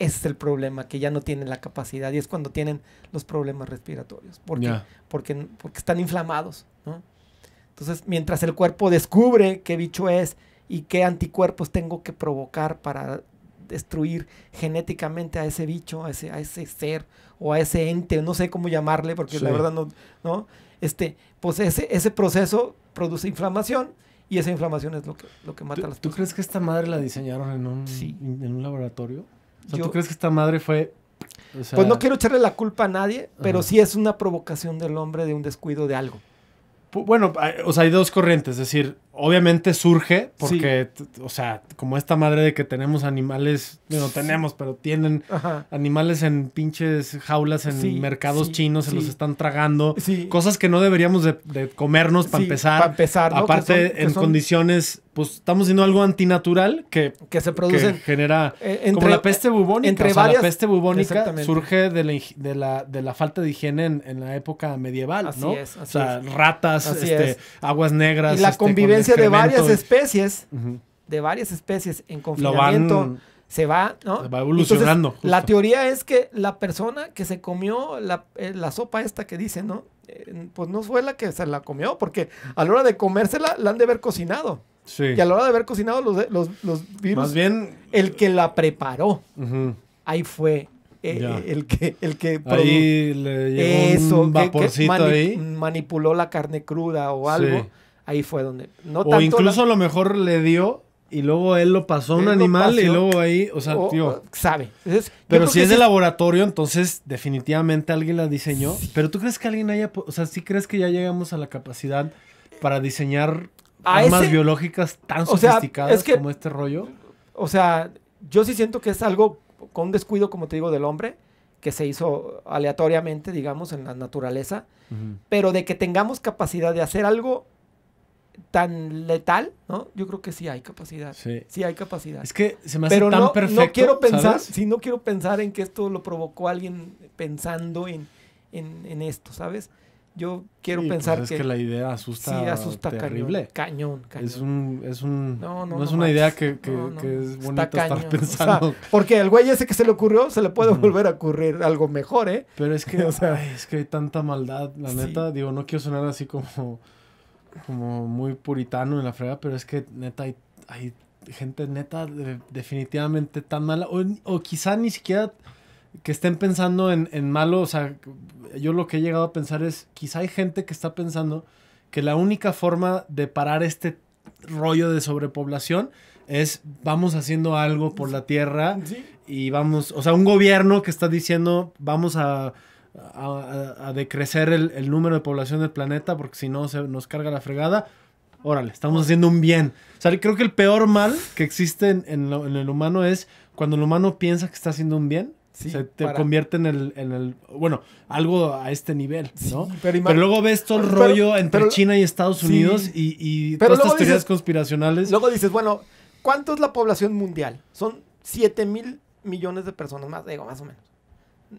ese es el problema, que ya no tienen la capacidad y es cuando tienen los problemas respiratorios, ¿Por porque, porque están inflamados, ¿no? Entonces, mientras el cuerpo descubre qué bicho es, y qué anticuerpos tengo que provocar para destruir genéticamente a ese bicho, a ese, a ese ser o a ese ente, no sé cómo llamarle, porque la verdad no, ¿no? Este, pues ese, proceso produce inflamación y esa inflamación es lo que, lo que mata a las ¿Tú crees que esta madre la diseñaron en un, laboratorio? O ¿Tú crees que esta madre fue... pues no quiero echarle la culpa a nadie, pero sí es una provocación del hombre de un descuido de algo. Bueno, o sea, hay dos corrientes, es decir, obviamente surge porque, o sea, como esta madre de que tenemos animales, no tenemos, pero tienen animales en pinches jaulas en mercados chinos, se los están tragando. Cosas que no deberíamos de, comernos para empezar. empezar. Aparte, en condiciones, pues estamos haciendo algo antinatural que, se produce. genera. E, como la peste bubónica. Entre varias, la peste bubónica surge de la, de la, falta de higiene en, la época medieval, o sea, ratas, este, aguas negras. la este, convivencia de varias especies, de varias especies en confinamiento, se va, ¿no? evolucionando. la teoría es que la persona que se comió la, eh, sopa esta que dice, ¿no? Eh, pues no fue la que se la comió, porque a la hora de comérsela la han de haber cocinado. Y a la hora de haber cocinado los, los, virus, Más bien, el que la preparó, ahí fue eh, el que el que eso, un que, manipuló la carne cruda o algo ahí fue donde... No o incluso a lo mejor le dio y luego él lo pasó a un animal y luego ahí, o sea, tío. Sabe. pero si es de laboratorio, entonces definitivamente alguien la diseñó. Pero tú crees que alguien haya, o sea, si crees que ya llegamos a la capacidad para diseñar armas biológicas tan sofisticadas como este rollo? O sea, yo sí siento que es algo con un descuido, como te digo, del hombre que se hizo aleatoriamente, digamos, en la naturaleza, pero de que tengamos capacidad de hacer algo tan letal, ¿no? Yo creo que sí hay capacidad. Sí. hay capacidad. Es que se me hace tan no, perfecto. No quiero pensar, si no quiero pensar en que esto lo provocó alguien pensando en, en, esto, ¿sabes? Yo quiero pues pensar es que, la idea asusta. Sí, asusta terrible. Cañón, cañón. Es un, es un, no, no, no es una idea que, que, es bonita estar pensando. porque el güey ese que se le ocurrió, se le puede volver a ocurrir algo mejor, ¿eh? Pero es que, o sea, es que hay tanta maldad, la neta. Digo, no quiero sonar así como como muy puritano en la frega, pero es que neta hay, hay gente neta definitivamente tan mala, o, o, quizá ni siquiera que estén pensando en, en, malo, o sea, yo lo que he llegado a pensar es, quizá hay gente que está pensando que la única forma de parar este rollo de sobrepoblación es vamos haciendo algo por la tierra y vamos, o sea, un gobierno que está diciendo vamos a a, decrecer el, número de población del planeta, porque si no se nos carga la fregada. Órale, estamos haciendo un bien. O sea, creo que el peor mal que existe en, el humano es cuando el humano piensa que está haciendo un bien, se te convierte en el, en el, bueno, algo a este nivel, ¿no? pero, luego ves todo el rollo entre China y Estados Unidos y, todas estas teorías conspiracionales. Luego dices, bueno, ¿cuánto es la población mundial? Son 7 mil millones de personas más, digo, más o menos.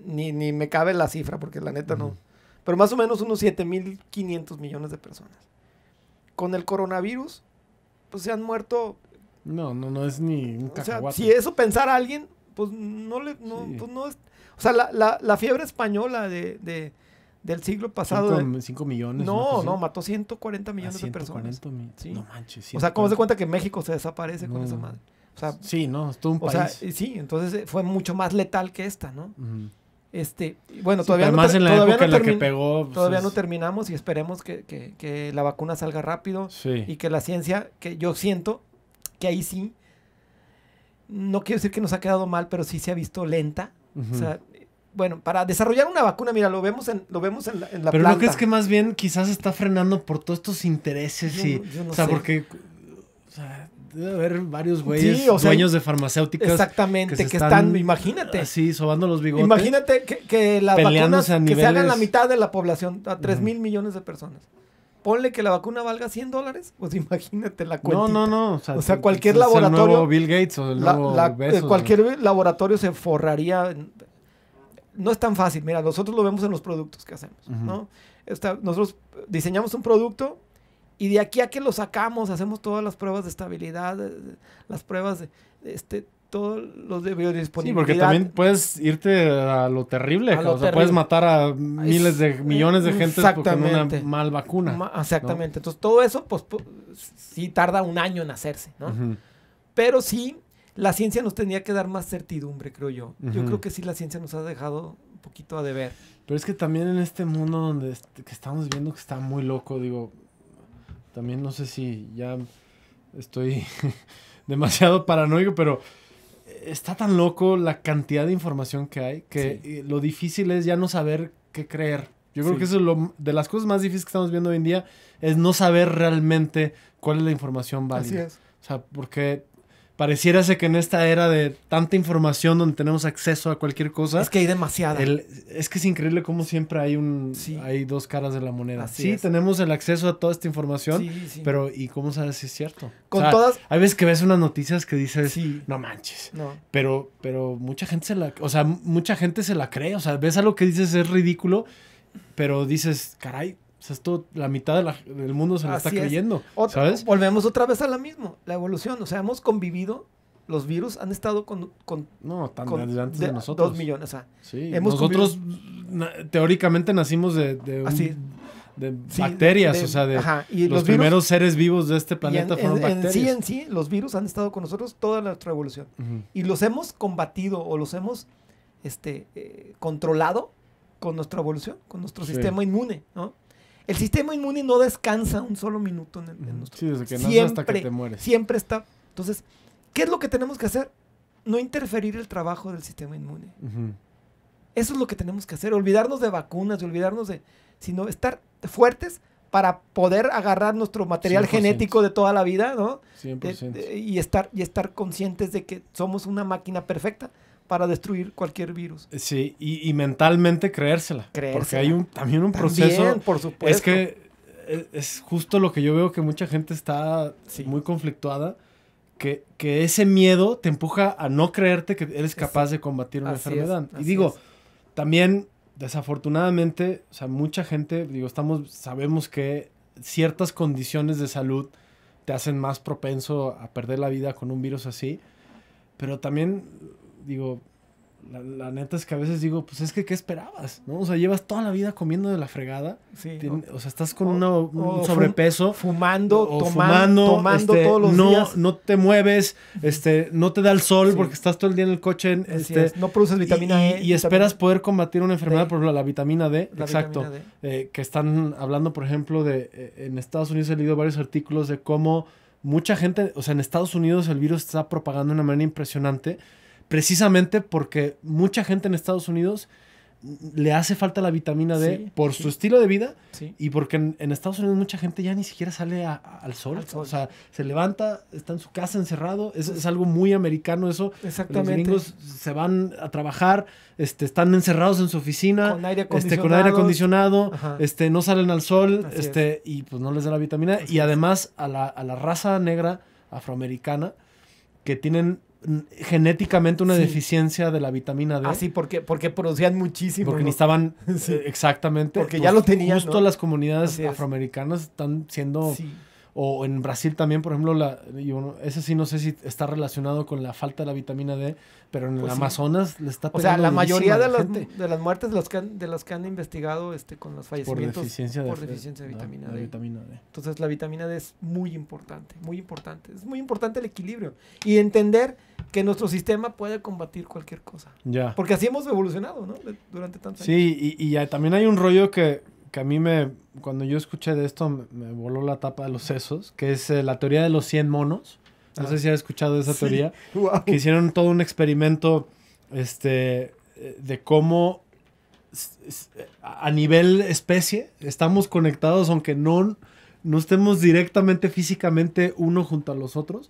Ni, ni me cabe la cifra, porque la neta no. Pero más o menos unos 7.500 millones de personas. Con el coronavirus, pues se han muerto. No, no, no es ni un O sea, si eso pensara alguien, pues no le. No, pues, no o sea, la, fiebre española de, del siglo pasado. 5 eh, millones. No, no, mató 140 millones ah, de personas. No manches. O sea, ¿cómo se cuenta que México se desaparece con esa madre? sí, ¿no? estuvo un país. sí, entonces eh, fue mucho más letal que esta, ¿no? Este, bueno, todavía, no, todavía no terminamos y esperemos que, la vacuna salga rápido y que la ciencia, que yo siento que ahí sí, no quiero decir que nos ha quedado mal, pero sí se ha visto lenta. O sea, bueno, para desarrollar una vacuna, mira, lo vemos en, lo vemos en la, en la Pero lo que es que más bien quizás está frenando por todos estos intereses y. o sea, porque. O debe haber varios güeyes de farmacéuticas. Exactamente, que, están, imagínate. Así, sobando los bigotes. Imagínate que, que las vacunas, que se hagan la mitad de la población, a 3 mil millones de personas. Ponle que la vacuna valga 100 dólares, pues imagínate la cuenta. No, no, no. O sea, cualquier laboratorio. El Bill Gates o el nuevo eh, Cualquier laboratorio se forraría. No es tan fácil. Mira, nosotros lo vemos en los productos que hacemos, ¿no? Está, nosotros diseñamos un producto, y de aquí a que lo sacamos, hacemos todas las pruebas de estabilidad, las pruebas de, este, todos los de biodisponibilidad. Sí, porque también puedes irte a lo terrible, o sea, puedes matar a miles de eh, millones de gente con una mal vacuna. exactamente. Entonces, todo eso, pues, sí tarda un año en hacerse, ¿no? Pero sí, la ciencia nos tenía que dar más certidumbre, creo yo. Yo creo que sí la ciencia nos ha dejado un poquito a deber. Pero es que también en este mundo donde que estamos viendo que está muy loco, digo, también no sé si ya estoy demasiado paranoico, pero está tan loco la cantidad de información que hay que eh, lo difícil es ya no saber qué creer. Yo creo que eso es lo, de las cosas más difíciles que estamos viendo hoy en día, es no saber realmente cuál es la información válida. Así es. O sea, porque pareciera que en esta era de tanta información donde tenemos acceso a cualquier cosa. Es que hay demasiada. es que es increíble cómo siempre hay un hay dos caras de la moneda. sí, tenemos el acceso a toda esta información, sí, sí. pero ¿y cómo sabes si es cierto? Con todas Hay veces que ves unas noticias que dices, no manches. No. Pero pero mucha gente se la, o sea, mucha gente se la cree, o sea, ves algo que dices es ridículo, pero dices, caray, sea, esto, la mitad del mundo se lo está creyendo. ¿sabes? Volvemos otra vez a la misma, la evolución. O sea, hemos convivido, los virus han estado con. no, tan con, de, nosotros. Dos millones, o sea. Sí, nosotros teóricamente nacimos de. de bacterias, o sea, de los, primeros seres vivos de este planeta fueron bacterias. sí, en sí, los virus han estado con nosotros toda nuestra evolución. Y los hemos combatido o los hemos este, eh, controlado con nuestra evolución, con nuestro sistema inmune, ¿no? El sistema inmune no descansa un solo minuto en, el, en Sí, desde que siempre, hasta que te mueres. Siempre está. Entonces, ¿qué es lo que tenemos que hacer? No interferir el trabajo del sistema inmune. Eso es lo que tenemos que hacer. Olvidarnos de vacunas, olvidarnos de. sino estar fuertes para poder agarrar nuestro material genético de toda la vida, ¿no? 100%. y, estar, y estar conscientes de que somos una máquina perfecta para destruir cualquier virus. Sí, y, y mentalmente creérsela, Porque hay un, también un proceso. También, por supuesto. Es que e, es, justo lo que yo veo que mucha gente está muy conflictuada. Que, que, ese miedo te empuja a no creerte que eres capaz de combatir una enfermedad. y digo, también desafortunadamente, o sea, mucha gente, digo, estamos, sabemos que ciertas condiciones de salud te hacen más propenso a perder la vida con un virus así, pero también digo, la, neta es que a veces digo, pues es que, ¿qué esperabas? ¿No? O sea, llevas toda la vida comiendo de la fregada. o, sea, estás con un sobrepeso. fumando, tomando, tomando este, todos los días. No te mueves, este, no te da el sol porque estás todo el día en el coche. Este, No produces vitamina y, E. Y, esperas poder combatir una enfermedad, por ejemplo, la vitamina D. exacto. Eh, que están hablando, por ejemplo, de. Eh, en Estados Unidos he leído varios artículos de cómo mucha gente. O sea, en Estados Unidos el virus está propagando de una manera impresionante precisamente porque mucha gente en Estados Unidos le hace falta la vitamina D por su estilo de vida y porque en, Estados Unidos mucha gente ya ni siquiera sale al, sol, O sea, se levanta, está en su casa encerrado. Es, algo muy americano eso. Exactamente. Los gringos se van a trabajar, este, están encerrados en su oficina. Con aire acondicionado. Este, con aire acondicionado este, no salen al sol este, y pues no les da la vitamina. y además a la, a la raza negra afroamericana que tienen genéticamente una deficiencia de la vitamina D. Ah, sí, porque, porque producían muchísimo. Porque ni estaban exactamente. Porque ya lo tenían. Justo las comunidades afroamericanas están siendo o en Brasil también, por ejemplo, la, ese sí no sé si está relacionado con la falta de la vitamina D, pero en el pues Amazonas le está O sea, la mayoría de, las, muertes de las que han, de las que han investigado este, con los fallecimientos por deficiencia de, vitamina, D. Entonces, la vitamina D es muy importante, muy importante. Es muy importante el equilibrio y entender que nuestro sistema puede combatir cualquier cosa. Porque así hemos evolucionado, ¿no? Durante tantos sí, años. Sí, y, también hay un rollo que, que a mí me cuando yo escuché de esto me voló la tapa de los sesos, que es eh, la teoría de los 100 monos. No sé ah. si has escuchado esa teoría. Que hicieron todo un experimento este, eh, de cómo a nivel especie estamos conectados aunque no, no estemos directamente físicamente uno junto a los otros.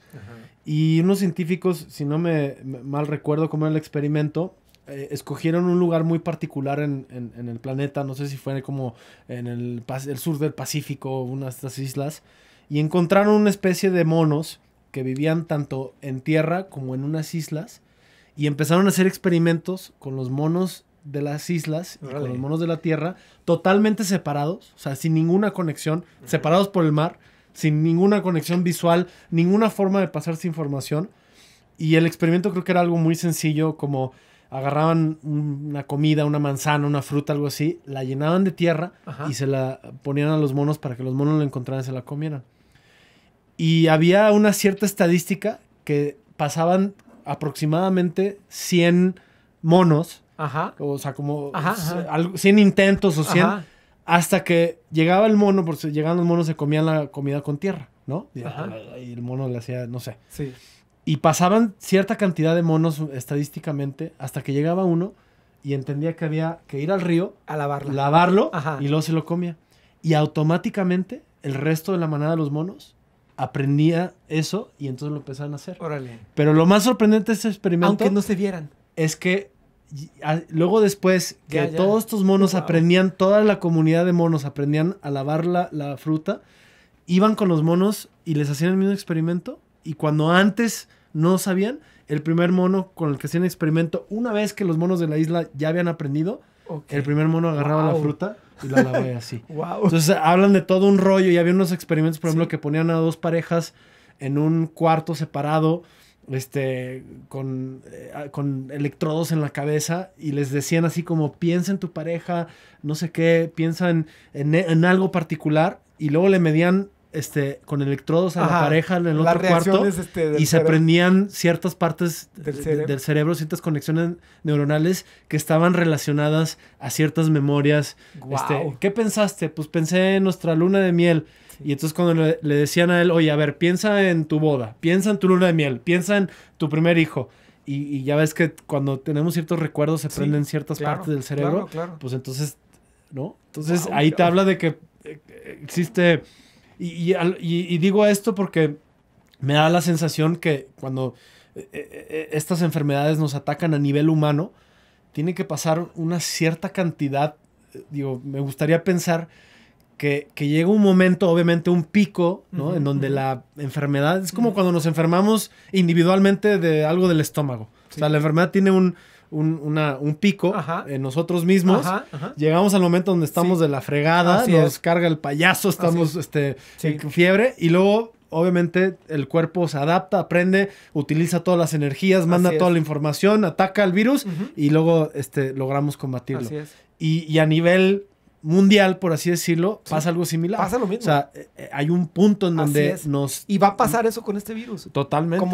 Y unos científicos, si no me mal recuerdo cómo era el experimento, eh, escogieron un lugar muy particular en, el planeta, no sé si fue como en el, el sur del Pacífico, unas de estas islas, y encontraron una especie de monos que vivían tanto en tierra como en unas islas, y empezaron a hacer experimentos con los monos de las islas, con los monos de la tierra, totalmente separados, o sea, sin ninguna conexión, separados por el mar, sin ninguna conexión visual, ninguna forma de pasarse información. Y el experimento creo que era algo muy sencillo, como agarraban una comida, una manzana, una fruta, algo así, la llenaban de tierra y se la ponían a los monos para que los monos la encontraran y se la comieran. Y había una cierta estadística que pasaban aproximadamente 100 monos, o sea, como 100 intentos o 100, hasta que llegaba el mono, porque llegaban los monos, se comían la comida con tierra, ¿no? Y, el mono le hacía, no sé. Y pasaban cierta cantidad de monos estadísticamente hasta que llegaba uno y entendía que había que ir al río, a lavarlo, lavarlo y luego se lo comía. Y automáticamente el resto de la manada de los monos aprendía eso y entonces lo empezaban a hacer. Pero lo más sorprendente de este experimento. Aunque no se vieran. Es que luego después que todos estos monos aprendían, toda la comunidad de monos aprendían a lavar la, fruta, iban con los monos y les hacían el mismo experimento y cuando antes no sabían, el primer mono con el que hacían experimento, una vez que los monos de la isla ya habían aprendido, el primer mono agarraba la fruta y la lavaba así. Entonces hablan de todo un rollo y había unos experimentos, por ejemplo, que ponían a dos parejas en un cuarto separado este, con, eh, con, electrodos en la cabeza y les decían así como piensa en tu pareja, no sé qué, piensa en, algo particular y luego le medían este, con electrodos a la pareja en el otro cuarto este, y se prendían ciertas partes del, cerebro. ciertas conexiones neuronales que estaban relacionadas a ciertas memorias. Este, ¿Qué pensaste? Pues pensé en nuestra luna de miel. Y entonces cuando le, decían a él, oye, a ver, piensa en tu boda, piensa en tu luna de miel, piensa en tu primer hijo. Y, ya ves que cuando tenemos ciertos recuerdos se prenden ciertas partes del cerebro. Pues entonces, ¿no? Entonces ahí te habla de que eh, existe y, digo esto porque me da la sensación que cuando eh, eh, eh, estas enfermedades nos atacan a nivel humano, tiene que pasar una cierta cantidad, digo, me gustaría pensar que, llega un momento, obviamente un pico, ¿no? en donde la enfermedad, es como cuando nos enfermamos individualmente de algo del estómago. O sea, la enfermedad tiene un, un, pico en nosotros mismos. Llegamos al momento donde estamos de la fregada, nos carga el payaso, estamos este, fiebre y luego obviamente el cuerpo se adapta, aprende, utiliza todas las energías, manda toda la información, ataca al virus y luego este, logramos combatirlo. y, y, a nivel mundial, por así decirlo, pasa algo similar. Pasa lo mismo. O sea, eh, eh, hay un punto en donde nos... Y va a pasar eso con este virus. Totalmente.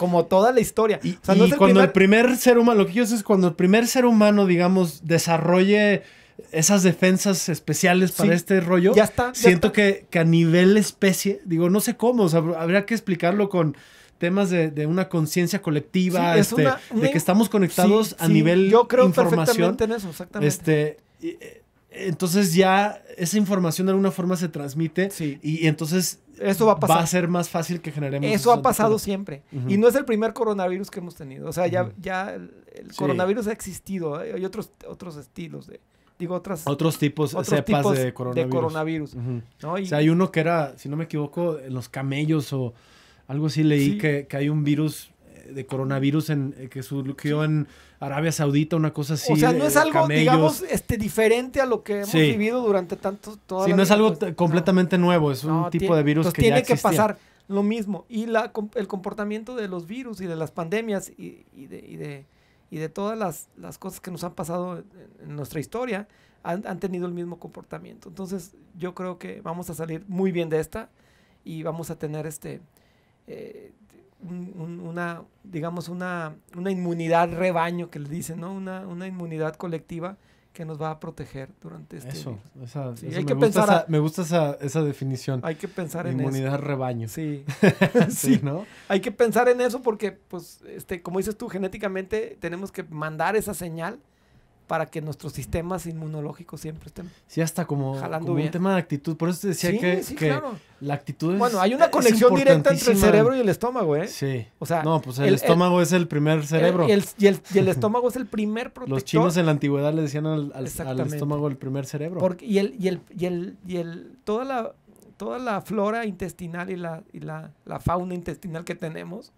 Como, toda la historia. Y, cuando el primer ser humano, lo que yo sé es cuando el primer ser humano, digamos, desarrolle esas defensas especiales para este rollo. Ya está. siento Que, a nivel especie, digo, no sé cómo, o habría que explicarlo con temas de, una conciencia colectiva, este, de que estamos conectados a nivel yo creo información. Perfectamente en eso, exactamente. Este, eh, entonces ya esa información de alguna forma se transmite y, entonces eso va a, pasar. va a ser más fácil que generemos. Eso ha pasado siempre. Y no es el primer coronavirus que hemos tenido. O sea, ya, ya el, coronavirus ha existido. Hay otros, otros estilos de... Digo, otras, otros tipos, de coronavirus. o sea, hay uno que era, si no me equivoco, los camellos o algo así leí que, que hay un virus de coronavirus en, eh, que surgió en Arabia Saudita, una cosa así. O sea, no es algo, digamos, este, diferente a lo que hemos vivido durante tanto toda Sí, no es algo pues, completamente nuevo, es un tipo de virus que tiene ya que pasar lo mismo. Y la, el comportamiento de los virus y de las pandemias y, de, y de, y, de, todas las, cosas que nos han pasado en, nuestra historia han, tenido el mismo comportamiento. Entonces, yo creo que vamos a salir muy bien de esta y vamos a tener este. Eh, un, una, digamos, una, una, inmunidad rebaño que le dicen, ¿no? Una, una, inmunidad colectiva que nos va a proteger durante este eso, me que gusta esa, me gusta esa, definición. Hay que pensar en inmunidad rebaño. Sí. ¿no? Hay que pensar en eso porque, pues, este, como dices tú, genéticamente tenemos que mandar esa señal para que nuestros sistemas inmunológicos siempre estén. Sí, hasta como, un tema de actitud. Por eso te decía que, la actitud es. Bueno, hay una conexión directa entre el cerebro y el estómago, ¿eh? Sí. O sea, no, pues el, estómago es el primer cerebro. y, el, estómago es el primer protector. Los chinos en la antigüedad le decían al, al, estómago el primer cerebro. y el, y y el, toda la toda la flora intestinal y la, fauna intestinal que tenemos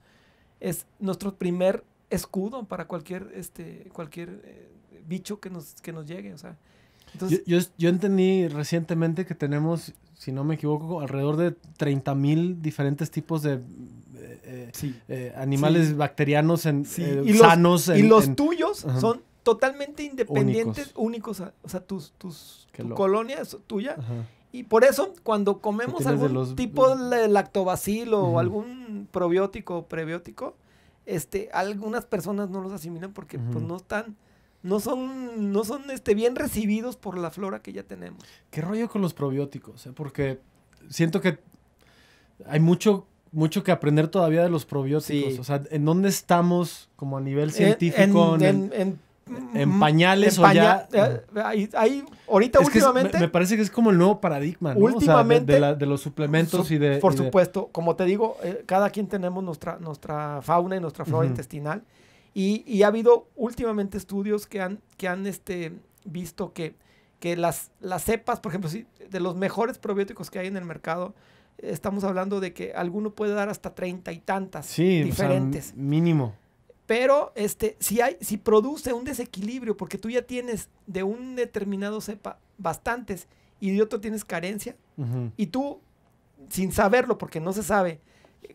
es nuestro primer escudo para cualquier, este, cualquier eh, bicho que nos, que nos llegue, o sea. Entonces, yo, yo, entendí recientemente que tenemos, si no me equivoco, alrededor de 30 mil diferentes tipos de eh, eh, animales bacterianos en, eh, sanos. y los tuyos son totalmente independientes, únicos. o sea, tus, tus, tu colonia es tuya. Y por eso, cuando comemos algún tipo de lactobacilo o algún probiótico o prebiótico, este, algunas personas no los asimilan porque pues no están no son, no son este, bien recibidos por la flora que ya tenemos. ¿Qué rollo con los probióticos? Eh? Porque siento que hay mucho, mucho que aprender todavía de los probióticos. O sea, ¿en dónde estamos como a nivel científico? En, en, mm, pañales o ya... Eh, ahorita últimamente... me, parece que es como el nuevo paradigma, ¿no? Últimamente... de, los suplementos y de... Por supuesto. Como te digo, eh, cada quien tenemos nuestra, nuestra fauna y nuestra flora intestinal. Y, ha habido últimamente estudios que han, que han este, visto que, que las, las cepas, por ejemplo, de los mejores probióticos que hay en el mercado, estamos hablando de que alguno puede dar hasta treinta y tantas diferentes. mínimo. Pero este, si, hay, si produce un desequilibrio, porque tú ya tienes de un determinado cepa bastantes y de otro tienes carencia, y tú, sin saberlo, porque no se sabe,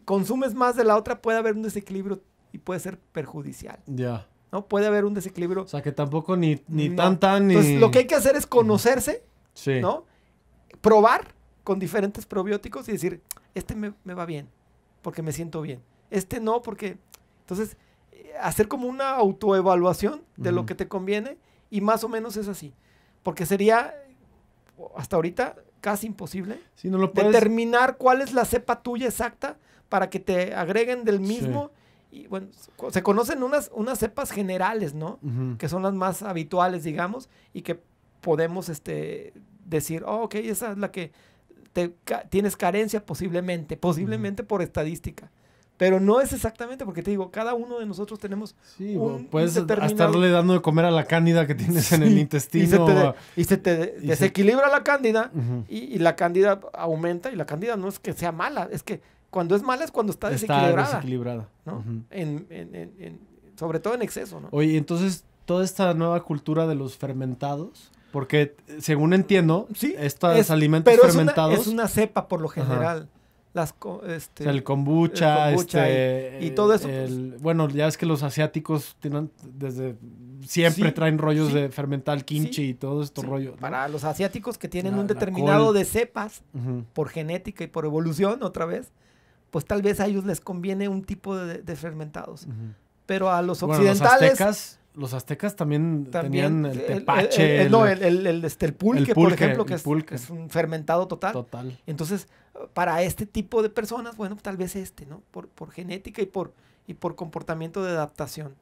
consumes más de la otra, puede haber un desequilibrio y puede ser perjudicial. Ya. ¿No? Puede haber un desequilibrio. O sea, que tampoco ni, ni tan tan ni... Entonces, lo que hay que hacer es conocerse, ¿no? Probar con diferentes probióticos y decir, este me, va bien, porque me siento bien. Este no, porque... Entonces, eh, hacer como una autoevaluación de lo que te conviene y más o menos es así. Porque sería, hasta ahorita, casi imposible determinar cuál es la cepa tuya exacta para que te agreguen del mismo y bueno, se conocen unas, unas cepas generales, ¿no? Que son las más habituales, digamos, y que podemos este, decir, oh, ok, esa es la que te, tienes carencia posiblemente, posiblemente por estadística. Pero no es exactamente, porque te digo, cada uno de nosotros tenemos. Sí, un, puedes estarle dando de comer a la cándida que tienes en el intestino. Y se te, desequilibra la cándida, y, y, la cándida aumenta, y la cándida no es que sea mala, es que cuando es mala es cuando está desequilibrada. Está desequilibrada. sobre todo en exceso, ¿no? Oye, entonces, toda esta nueva cultura de los fermentados, porque según entiendo, sí, estos alimentos fermentados. Es una, cepa por lo general. Las, este, el kombucha, este, y, todo eso. Pues. bueno, ya es que los asiáticos tienen desde siempre traen rollos de fermentar kimchi y todo estos rollos. Para los asiáticos que tienen un determinado de cepas por genética y por evolución, otra vez, pues tal vez a ellos les conviene un tipo de, fermentados. Pero a los occidentales... los aztecas, también, tenían el tepache. no, el, el, pulque, por ejemplo, que es, un fermentado total. Total. Entonces, para este tipo de personas, bueno, tal vez este, ¿no? Por, genética y por, y por comportamiento de adaptación.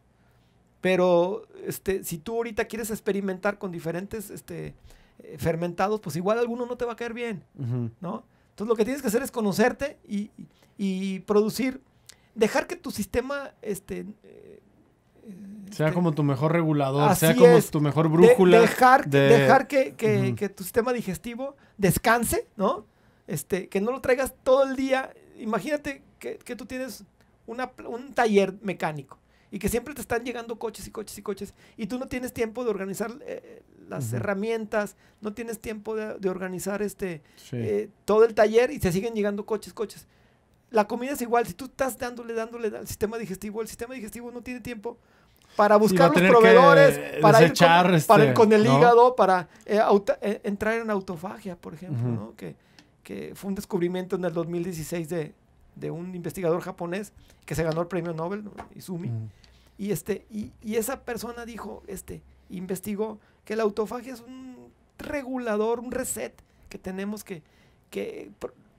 Pero este, si tú ahorita quieres experimentar con diferentes este, eh, fermentados, pues igual alguno no te va a caer bien, ¿no? Entonces lo que tienes que hacer es conocerte y, y producir, dejar que tu sistema este, eh, sea este, como tu mejor regulador, sea como tu mejor brújula. dejar, dejar que, tu sistema digestivo descanse, ¿no? Este, que no lo traigas todo el día. Imagínate que, tú tienes una, un taller mecánico y que siempre te están llegando coches y coches y coches y tú no tienes tiempo de organizar eh, las herramientas, no tienes tiempo de, organizar este eh, todo el taller y se siguen llegando coches, coches la comida es igual. Si tú estás dándole, dándole al sistema digestivo, el sistema digestivo no tiene tiempo para buscar los proveedores, para ir, con, este, el hígado, para eh, eh, entrar en autofagia, por ejemplo, ¿no? que, fue un descubrimiento en el 2016 de, un investigador japonés que se ganó el premio Nobel, Izumi. Mm. y, este, y, esa persona dijo, este, investigó que la autofagia es un regulador, un reset que tenemos que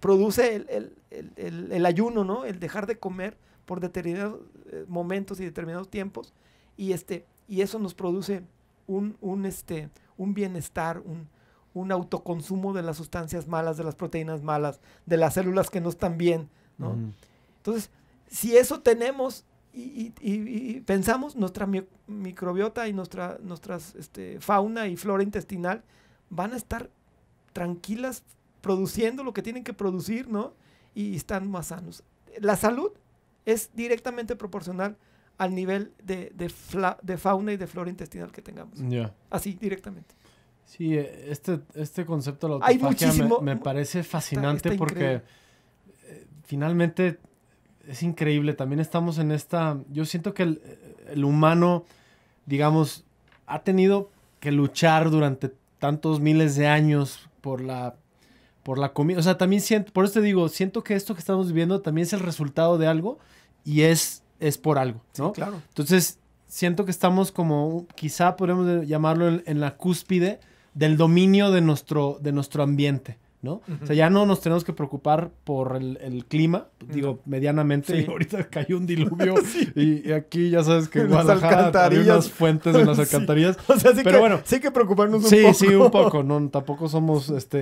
produce el, ayuno, ¿no? El dejar de comer por determinados eh, momentos y determinados tiempos. Y, este, y eso nos produce un, este, un bienestar, un, autoconsumo de las sustancias malas, de las proteínas malas, de las células que no están bien, ¿no? Entonces, si eso tenemos y, pensamos, nuestra microbiota y nuestra nuestras, este, fauna y flora intestinal van a estar tranquilas, produciendo lo que tienen que producir, ¿no? Y están más sanos. La salud es directamente proporcional al nivel de, de, fauna y de flora intestinal que tengamos. Así, directamente. Sí, eh, este, este concepto de la autofagia me, parece fascinante porque eh, finalmente es increíble. También estamos en esta... Yo siento que el, el humano, digamos, ha tenido que luchar durante tantos miles de años por la por la comida. O sea, también siento, por eso digo, siento que esto que estamos viviendo también es el resultado de algo y es, es por algo, ¿no? claro. Entonces, siento que estamos como, quizá podemos llamarlo en, la cúspide del dominio de nuestro, de nuestro ambiente. ¿no? O sea, ya no nos tenemos que preocupar por el, clima, digo, medianamente. Ahorita cayó un diluvio y, aquí ya sabes que en alcantarillas unas fuentes de las alcantarillas. O sea, sí, Pero que, bueno, sí que preocuparnos un poco. Sí, sí, un poco. No, tampoco somos este,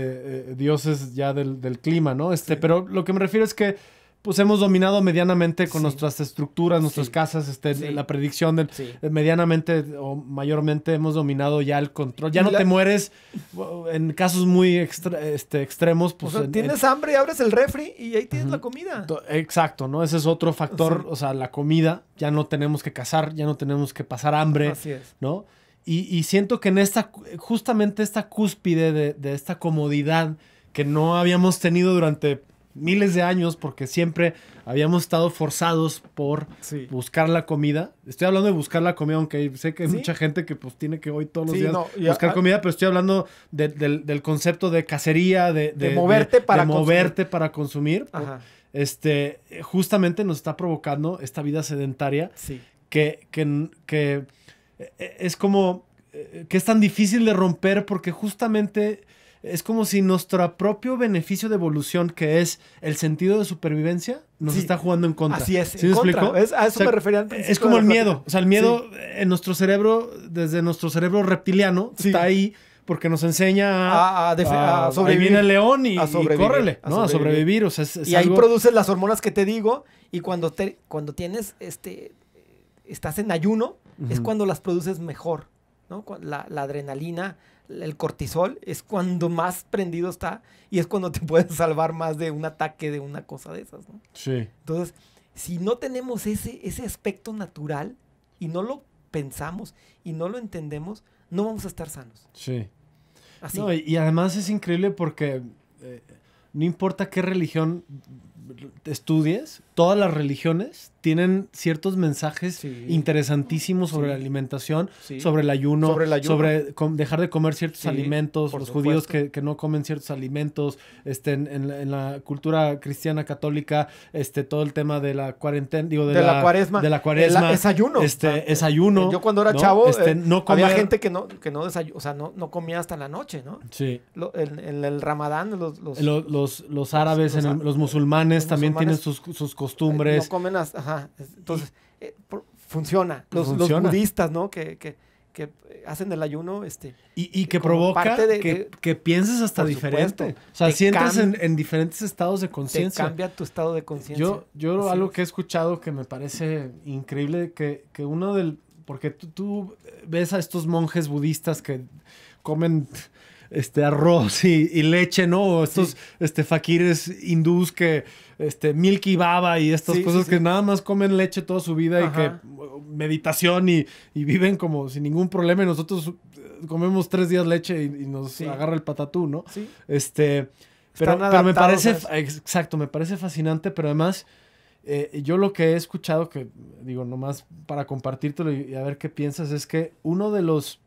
eh, dioses ya del, del clima, ¿no? Este, Pero lo que me refiero es que pues hemos dominado medianamente con nuestras estructuras, nuestras casas, este, la predicción del eh, medianamente o mayormente hemos dominado ya el control. Ya no te mueres eh, en casos muy este, extremos. Pues, tienes hambre y abres el refri y ahí tienes la comida. Exacto, ¿no? Ese es otro factor, o sea, la comida. Ya no tenemos que cazar, ya no tenemos que pasar hambre, Así es. ¿no? Y, siento que en esta, justamente esta cúspide de, de esta comodidad que no habíamos tenido durante miles de años porque siempre habíamos estado forzados por buscar la comida. Estoy hablando de buscar la comida, aunque sé que hay mucha gente que pues, tiene que hoy todos los días buscar comida, pero estoy hablando del concepto de cacería, de, moverte, para, moverte consumir. para consumir. Este, justamente nos está provocando esta vida sedentaria que, que, que eh, es como eh, que es tan difícil de romper porque justamente es como si nuestro propio beneficio de evolución, que es el sentido de supervivencia, nos está jugando en contra. Así es. ¿Sí me explico? Es, a eso me refería Es como el miedo. O sea, el miedo en nuestro cerebro, desde nuestro cerebro reptiliano, está ahí porque nos enseña a, sobrevivir. Ahí el león y, a córrele, ¿no? A sobrevivir. O y ahí produces las hormonas que te digo y cuando, te, cuando tienes, este, estás en ayuno, es cuando las produces mejor, ¿no? la adrenalina el cortisol es cuando más prendido está y es cuando te puedes salvar más de un ataque de una cosa de esas, ¿no? Sí. Entonces, si no tenemos ese, ese aspecto natural y no lo pensamos y no lo entendemos, no vamos a estar sanos. Sí. Así. No, y, además es increíble porque eh, no importa qué religión estudies, todas las religiones tienen ciertos mensajes interesantísimos sobre la alimentación, sobre el ayuno, sobre, dejar de comer ciertos alimentos, los judíos que, no comen ciertos alimentos, este, en, la, cultura cristiana católica, este, todo el tema de la cuarentena, digo, de, la, cuaresma, de la cuaresma, es ayuno, este, ah, eh, Yo cuando era chavo, este, eh, había gente que no, que no o sea, no, no comía hasta la noche, ¿no? Sí. en, el Ramadán, los, los, los, árabes, los, musulmanes también tienen sus, eh, costumbres. no comen hasta, entonces, eh, funciona. Los, budistas, ¿no? Que, hacen el ayuno, este. Y, que provoca que, pienses hasta diferente. O sea, sientes en, diferentes estados de conciencia. Cambia tu estado de conciencia. Yo, algo que he escuchado que me parece increíble, que, uno del. Porque tú ves a estos monjes budistas que comen este, arroz y, leche, ¿no? O estos este, faquires hindús que, este, Milky Baba y estas cosas que nada más comen leche toda su vida y que meditación y, viven como sin ningún problema y nosotros eh, comemos tres días leche y, nos agarra el patatú, ¿no? Sí. Este, pero, pero me parece, exacto, me parece fascinante, pero además... Eh, yo lo que he escuchado, que digo nomás para compartírtelo y, y, a ver qué piensas, es que uno de los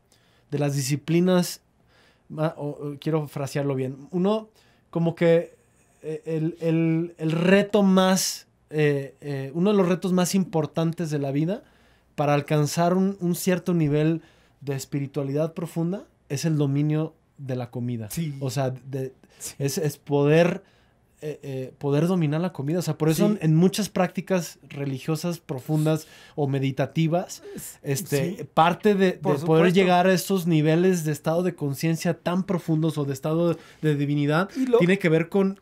de las disciplinas quiero frasearlo bien, uno como que eh, el, reto más, eh, eh, uno de los retos más importantes de la vida para alcanzar un, cierto nivel de espiritualidad profunda es el dominio de la comida. Sí. O sea, es, es, poder eh, eh, poder dominar la comida. O sea, por eso en, muchas prácticas religiosas profundas o meditativas, este, parte de, poder llegar a estos niveles de estado de conciencia tan profundos o de estado de, divinidad tiene que ver con,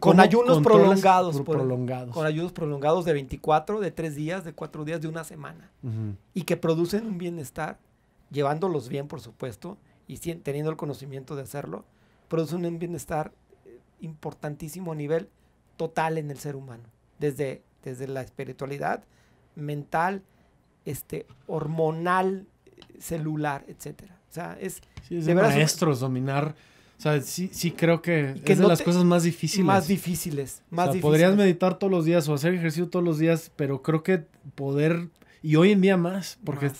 con, ayunos prolongados. Con ayunos prolongados de 24, de 3 días, de 4 días, de una semana. Y que producen un bienestar, llevándolos bien, por supuesto, y teniendo el conocimiento de hacerlo, producen un bienestar importantísimo nivel total en el ser humano, desde, desde la espiritualidad, mental, este, hormonal, celular, etcétera. O sea, es, de, maestros dominar. O sea, sí, sí creo que, es de las cosas más difíciles. Más difíciles, Podrías meditar todos los días o hacer ejercicio todos los días, pero creo que poder, y hoy en día más, porque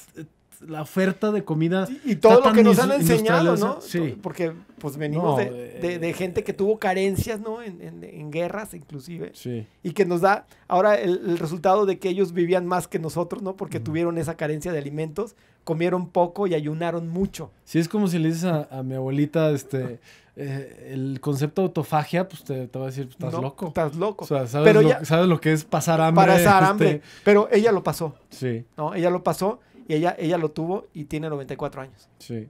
la oferta de comida. y todo lo que nos han enseñado, ¿no? Sí. Porque pues venimos eh, de, gente que tuvo carencias, ¿no? En, en, guerras inclusive. Sí. Y que nos da ahora el, resultado de que ellos vivían más que nosotros, ¿no? Porque tuvieron esa carencia de alimentos, comieron poco y ayunaron mucho. Sí, es como si le dices a, a mi abuelita, este... Eh, el concepto de autofagia, pues te, te va a decir, pues, estás loco. Estás loco. O sea, ¿sabes, lo, ¿sabes lo que es pasar hambre? Pasar hambre. Este. Pero ella lo pasó. Sí. No, ella lo pasó y ella, ella lo tuvo y tiene 94 años. Sí.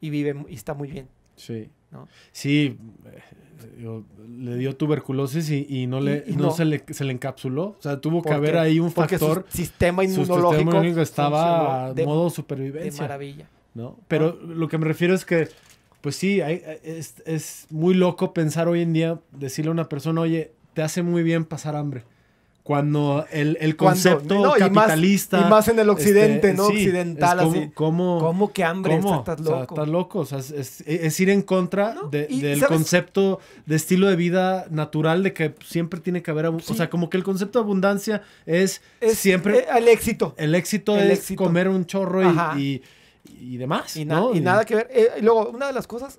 Y vive y está muy bien. Sí. ¿no? Sí, eh, le dio tuberculosis y, no, le, no, Se, le, se le encapsuló. O sea, tuvo que haber ahí un factor. sistema inmunológico. estaba de, modo supervivencia. De maravilla. ¿no? Pero lo que me refiero es que, pues sí, eh, es muy loco pensar hoy en día, decirle a una persona, oye, te hace muy bien pasar hambre cuando el, concepto capitalista. Y más, en el occidente, este, ¿no? Occidental, así. ¿Cómo que hambre? Cómo, estás loco. estás loco. es, ir en contra del concepto de estilo de vida natural de que siempre tiene que haber. O sea, como que el concepto de abundancia es, siempre. Eh, el éxito. El éxito es comer un chorro y, demás. Y, ¿no? y nada que ver. Eh, y luego, una de las cosas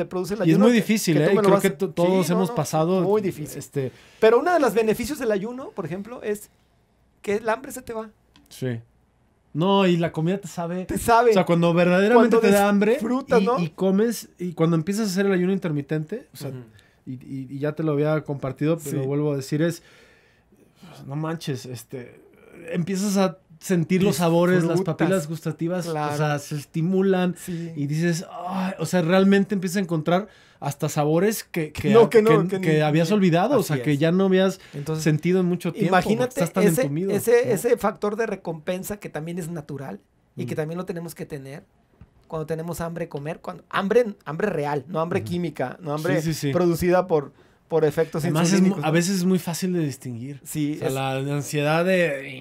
te produce el ayuno. Y es muy difícil, ¿eh? Creo que todos hemos pasado. Muy difícil. Este pero uno de los beneficios del ayuno, por ejemplo, es que el hambre se te va. Sí. No, y la comida te sabe. Te sabe. O sea, cuando verdaderamente te da hambre y, ¿no? y, comes, y cuando empiezas a hacer el ayuno intermitente, o sea, y, ya te lo había compartido, pero vuelvo a decir, es, pues, no manches, este, empiezas a sentir los sabores, las papilas gustativas, o sea, se estimulan y dices, o sea, realmente empiezas a encontrar hasta sabores que, que, que, habías olvidado, o sea, que ya no habías sentido en mucho tiempo. Imagínate estás ese, ese, factor de recompensa que también es natural y que también lo tenemos que tener cuando tenemos hambre comer, cuando hambre hambre real, no hambre química, no hambre producida por por efectos Además a veces es muy fácil de distinguir. Sí. O la ansiedad de...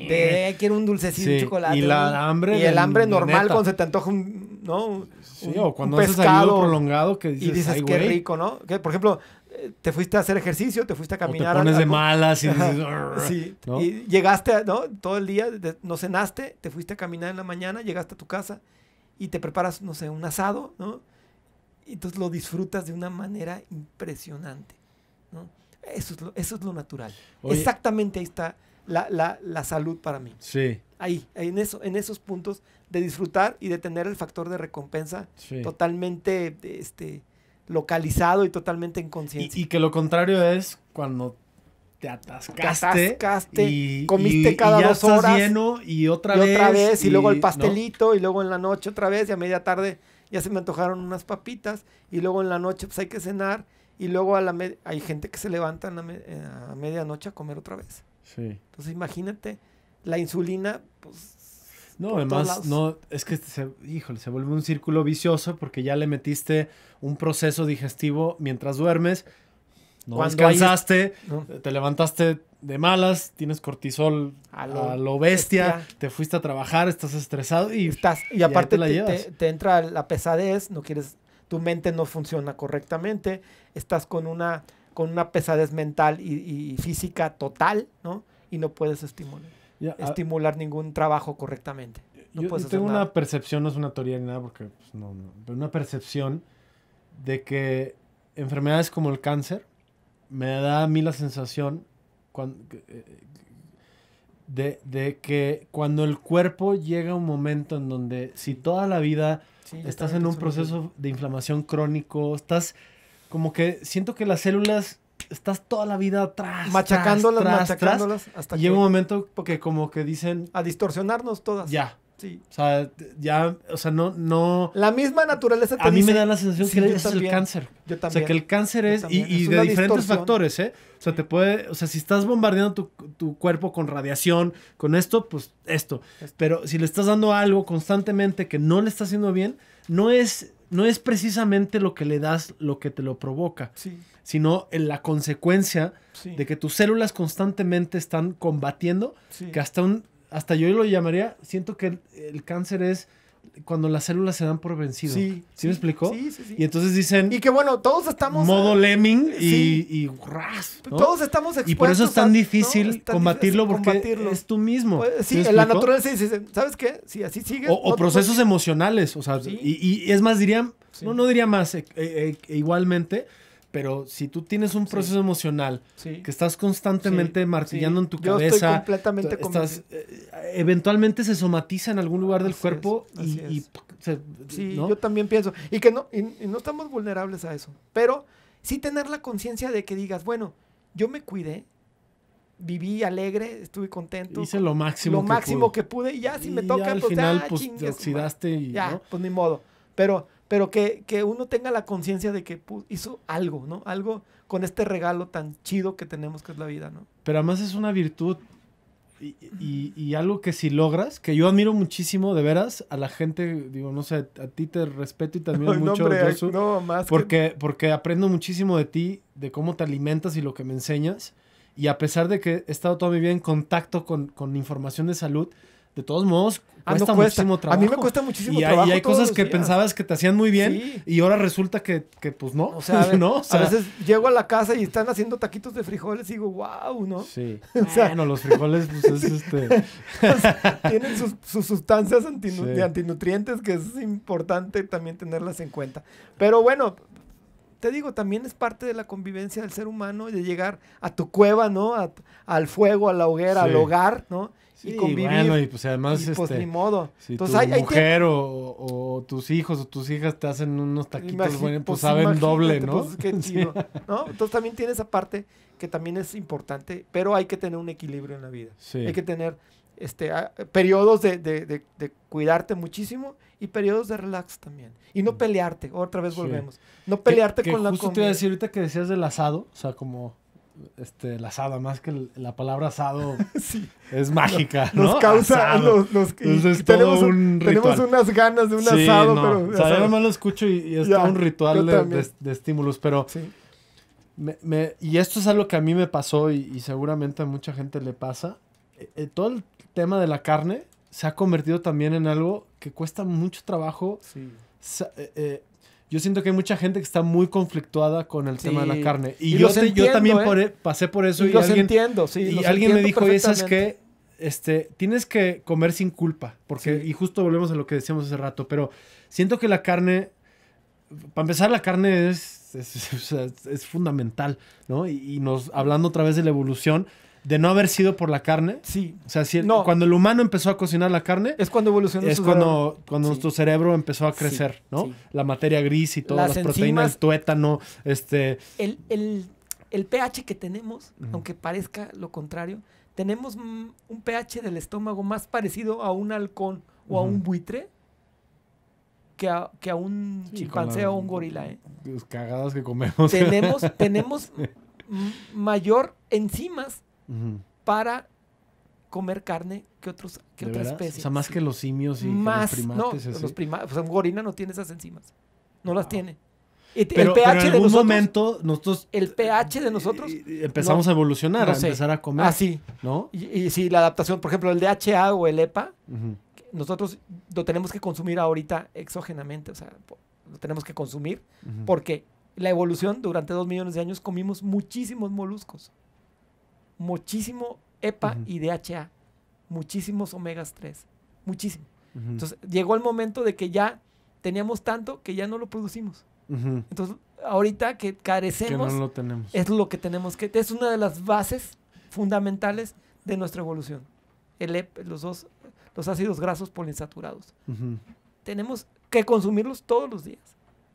De eh". quiero un dulcecito, chocolate. Y la hambre... Y el hambre normal cuando se te antoja un... ¿No? Sí, o cuando prolongado que dices... Y dices, qué rico, ¿no? Que, por ejemplo, eh, te fuiste a hacer ejercicio, te fuiste a caminar... O te pones de malas y dices... sí. llegaste, ¿no? Todo el día, no cenaste, te fuiste a caminar en la mañana, llegaste a tu casa y te preparas, no sé, un asado, ¿no? Y entonces lo disfrutas de una manera impresionante. Eso es lo, eso es lo natural. Exactamente ahí está la, la, la, salud para mí. Sí. Ahí, en, eso, en esos puntos de disfrutar y de tener el factor de recompensa totalmente este, localizado y totalmente en conciencia. Y, que lo contrario es cuando te atascaste, y, comiste cada dos horas lleno y otra vez y, luego el pastelito y luego en la noche otra vez y a media tarde ya se me antojaron unas papitas y luego en la noche pues hay que cenar y luego a la hay gente que se levanta a, medianoche a comer otra vez. Sí. Entonces imagínate, la insulina, pues... No, además, no, es que, se, híjole, se vuelve un círculo vicioso porque ya le metiste un proceso digestivo mientras duermes, no Cuando descansaste, te levantaste de malas, tienes cortisol a lo, bestia, te fuiste a trabajar, estás estresado y... Estás, y aparte te entra la pesadez, no quieres tu mente no funciona correctamente, estás con una, con una pesadez mental y, física total, ¿no? Y no puedes estimular, ah, estimular ningún trabajo correctamente. yo, tengo una percepción, no es una teoría ni nada, porque pues, no, no, pero una percepción de que enfermedades como el cáncer me da a mí la sensación eh, de, de que cuando el cuerpo llega a un momento en donde si toda la vida estás en un proceso de inflamación crónico, estás como que siento que las células estás toda la vida atrás. Machacándolas, machacándolas. hasta que llega un momento porque como que dicen... A distorsionarnos todas. Ya, o sea, ya, o sea, no, no. La misma naturaleza te A mí me da la sensación que es el cáncer. Yo también. O sea, que el cáncer es, y, de diferentes factores, ¿eh? O sea, te puede, o sea, si estás bombardeando tu, cuerpo con radiación, con esto, pues esto. Pero si le estás dando algo constantemente que no le está haciendo bien, no es, no es precisamente lo que le das lo que te lo provoca. Sino en la consecuencia de que tus células constantemente están combatiendo, que hasta un hasta yo lo llamaría, siento que el, cáncer es cuando las células se dan por vencido. Sí. ¿Sí, me explicó? Sí, sí, sí. Y entonces dicen... Y que bueno, todos estamos... Modo eh, lemming y... y, Todos estamos expuestos Y por eso es tan difícil combatirlo porque es tú mismo. Pues, sí, en la naturaleza dice, ¿sabes qué? Sí, así sigue... O, procesos emocionales, o sea, y, es más, diría... No, no diría más, eh, eh, igualmente pero si tú tienes un proceso emocional que estás constantemente martillando en tu cabeza, estoy completamente estás, eh, eventualmente se somatiza en algún lugar del cuerpo y, sí, yo también pienso y que no y, no estamos vulnerables a eso, pero sí tener la conciencia de que digas, bueno, yo me cuidé, viví alegre, estuve contento. Hice lo máximo. Lo máximo que pude y ya si me toca, al pues, final, pues te pues, oxidaste y ya, ¿no? pues ni modo. Pero pero que, que uno tenga la conciencia de que pues, hizo algo, ¿no? Algo con este regalo tan chido que tenemos que es la vida, ¿no? Pero además es una virtud y, algo que si logras, que yo admiro muchísimo, de veras, a la gente, digo, no sé, a ti te respeto y te no, mucho, no, más porque, porque aprendo muchísimo de ti, de cómo te alimentas y lo que me enseñas, y a pesar de que he estado toda mi vida en contacto con, con información de salud, de todos modos, a mí me cuesta muchísimo trabajo. Y hay cosas que pensabas que te hacían muy bien y ahora resulta que, pues no. a, ¿no? a veces llego a la casa y están haciendo taquitos de frijoles y digo, wow, ¿no? Sí. o sea, bueno, los frijoles, pues es este. tienen sus, sustancias de antinutrientes que es importante también tenerlas en cuenta. Pero bueno, te digo, también es parte de la convivencia del ser humano, de llegar a tu cueva, ¿no? al fuego, a la hoguera, al hogar, ¿no? y convivir. Bueno, y pues además. Y, pues este, ni modo. Si Entonces, tu hay, mujer O, o, tus hijos o tus hijas te hacen unos taquitos, buenos, pues, pues, saben doble, pues, ¿no? qué ¿no? Entonces también tiene esa parte que también es importante, pero hay que tener un equilibrio en la vida. Hay que tener este, ah, periodos de, de, de, cuidarte muchísimo y periodos de relax también. Y no mm. pelearte, otra vez volvemos. No pelearte con la comida. te iba a decir ahorita que decías del asado, o sea, como este, el asada, más que la palabra asado sí. es mágica. Nos, ¿no? causa, nos, tenemos, unas ganas de un asado, pero. lo escucho y, es un ritual de, estímulos, pero. Sí. Me, me, y esto es algo que a mí me pasó y, seguramente a mucha gente le pasa. Eh, eh, todo el tema de la carne se ha convertido también en algo que cuesta mucho trabajo. Sí. Eh, yo siento que hay mucha gente que está muy conflictuada con el tema de la carne. Y, yo, también ¿eh? e, pasé por eso. Y, alguien, entiendo, alguien me dijo, esas que este, tienes que comer sin culpa. Porque, y justo volvemos a lo que decíamos hace rato, pero siento que la carne, para empezar, la carne es, es, fundamental, ¿no? Y, nos, hablando otra vez de la evolución, de no haber sido por la carne. Sí. O sea, cuando el humano empezó a cocinar la carne. Es cuando evolucionó Es cuando, cuando nuestro cerebro empezó a crecer, ¿no? La materia gris y todas las, proteínas, el tuétano, este. El, el pH que tenemos, aunque parezca lo contrario, tenemos un pH del estómago más parecido a un halcón o a un buitre. Que a, un chimpancé o un gorila, ¿eh? cagadas que comemos. Tenemos, tenemos mayor enzimas para comer carne que otros otras especies. O sea, más que los simios y los primates. No, o sea, un no tiene esas enzimas. No las tiene. en de momento nosotros el pH de eh, nosotros eh, eh, empezamos a evolucionar, a empezar a ah, comer. Así, ¿no? Y, si la adaptación, por ejemplo, el DHA o el EPA, nosotros lo tenemos que consumir ahorita exógenamente, o sea, lo tenemos que consumir porque la evolución durante dos millones de años comimos muchísimos moluscos muchísimo EPA y DHA, muchísimos omegas 3, muchísimo. Entonces llegó el momento de que ya teníamos tanto que ya no lo producimos. Entonces ahorita que carecemos es lo que tenemos que es una de las bases fundamentales de nuestra evolución. El e los dos los ácidos grasos poliinsaturados. Tenemos que consumirlos todos los días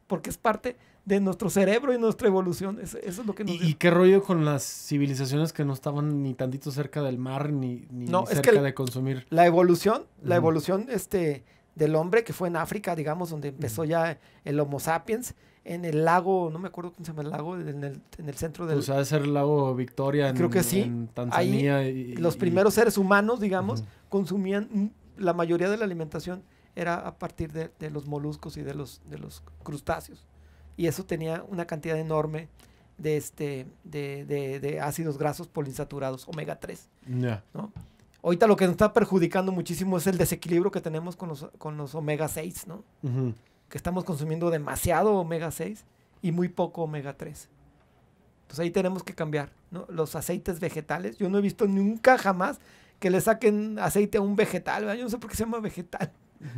porque es parte de nuestro cerebro y nuestra evolución. Eso, es lo que nos... ¿Y, qué rollo con las civilizaciones que no estaban ni tantito cerca del mar ni, ni no, cerca es de consumir? La evolución, la evolución este, del hombre que fue en África, digamos, donde empezó ya el Homo sapiens, en el lago, no me acuerdo cómo se llama el lago, en el, centro del... Pues sea, ser el lago Victoria en, creo que sí. Ahí, los primeros seres humanos, digamos, consumían mm, la mayoría de la alimentación era a partir de, de, los moluscos y de los, de los crustáceos y eso tenía una cantidad enorme de, este, de, ácidos grasos poliinsaturados, omega 3. Ahorita lo que nos está perjudicando muchísimo es el desequilibrio que tenemos con los, con los omega 6, ¿no? Que estamos consumiendo demasiado omega 6 y muy poco omega 3. Entonces ahí tenemos que cambiar, ¿no? Los aceites vegetales. Yo no he visto nunca jamás que le saquen aceite a un vegetal. Yo no sé por qué se llama vegetal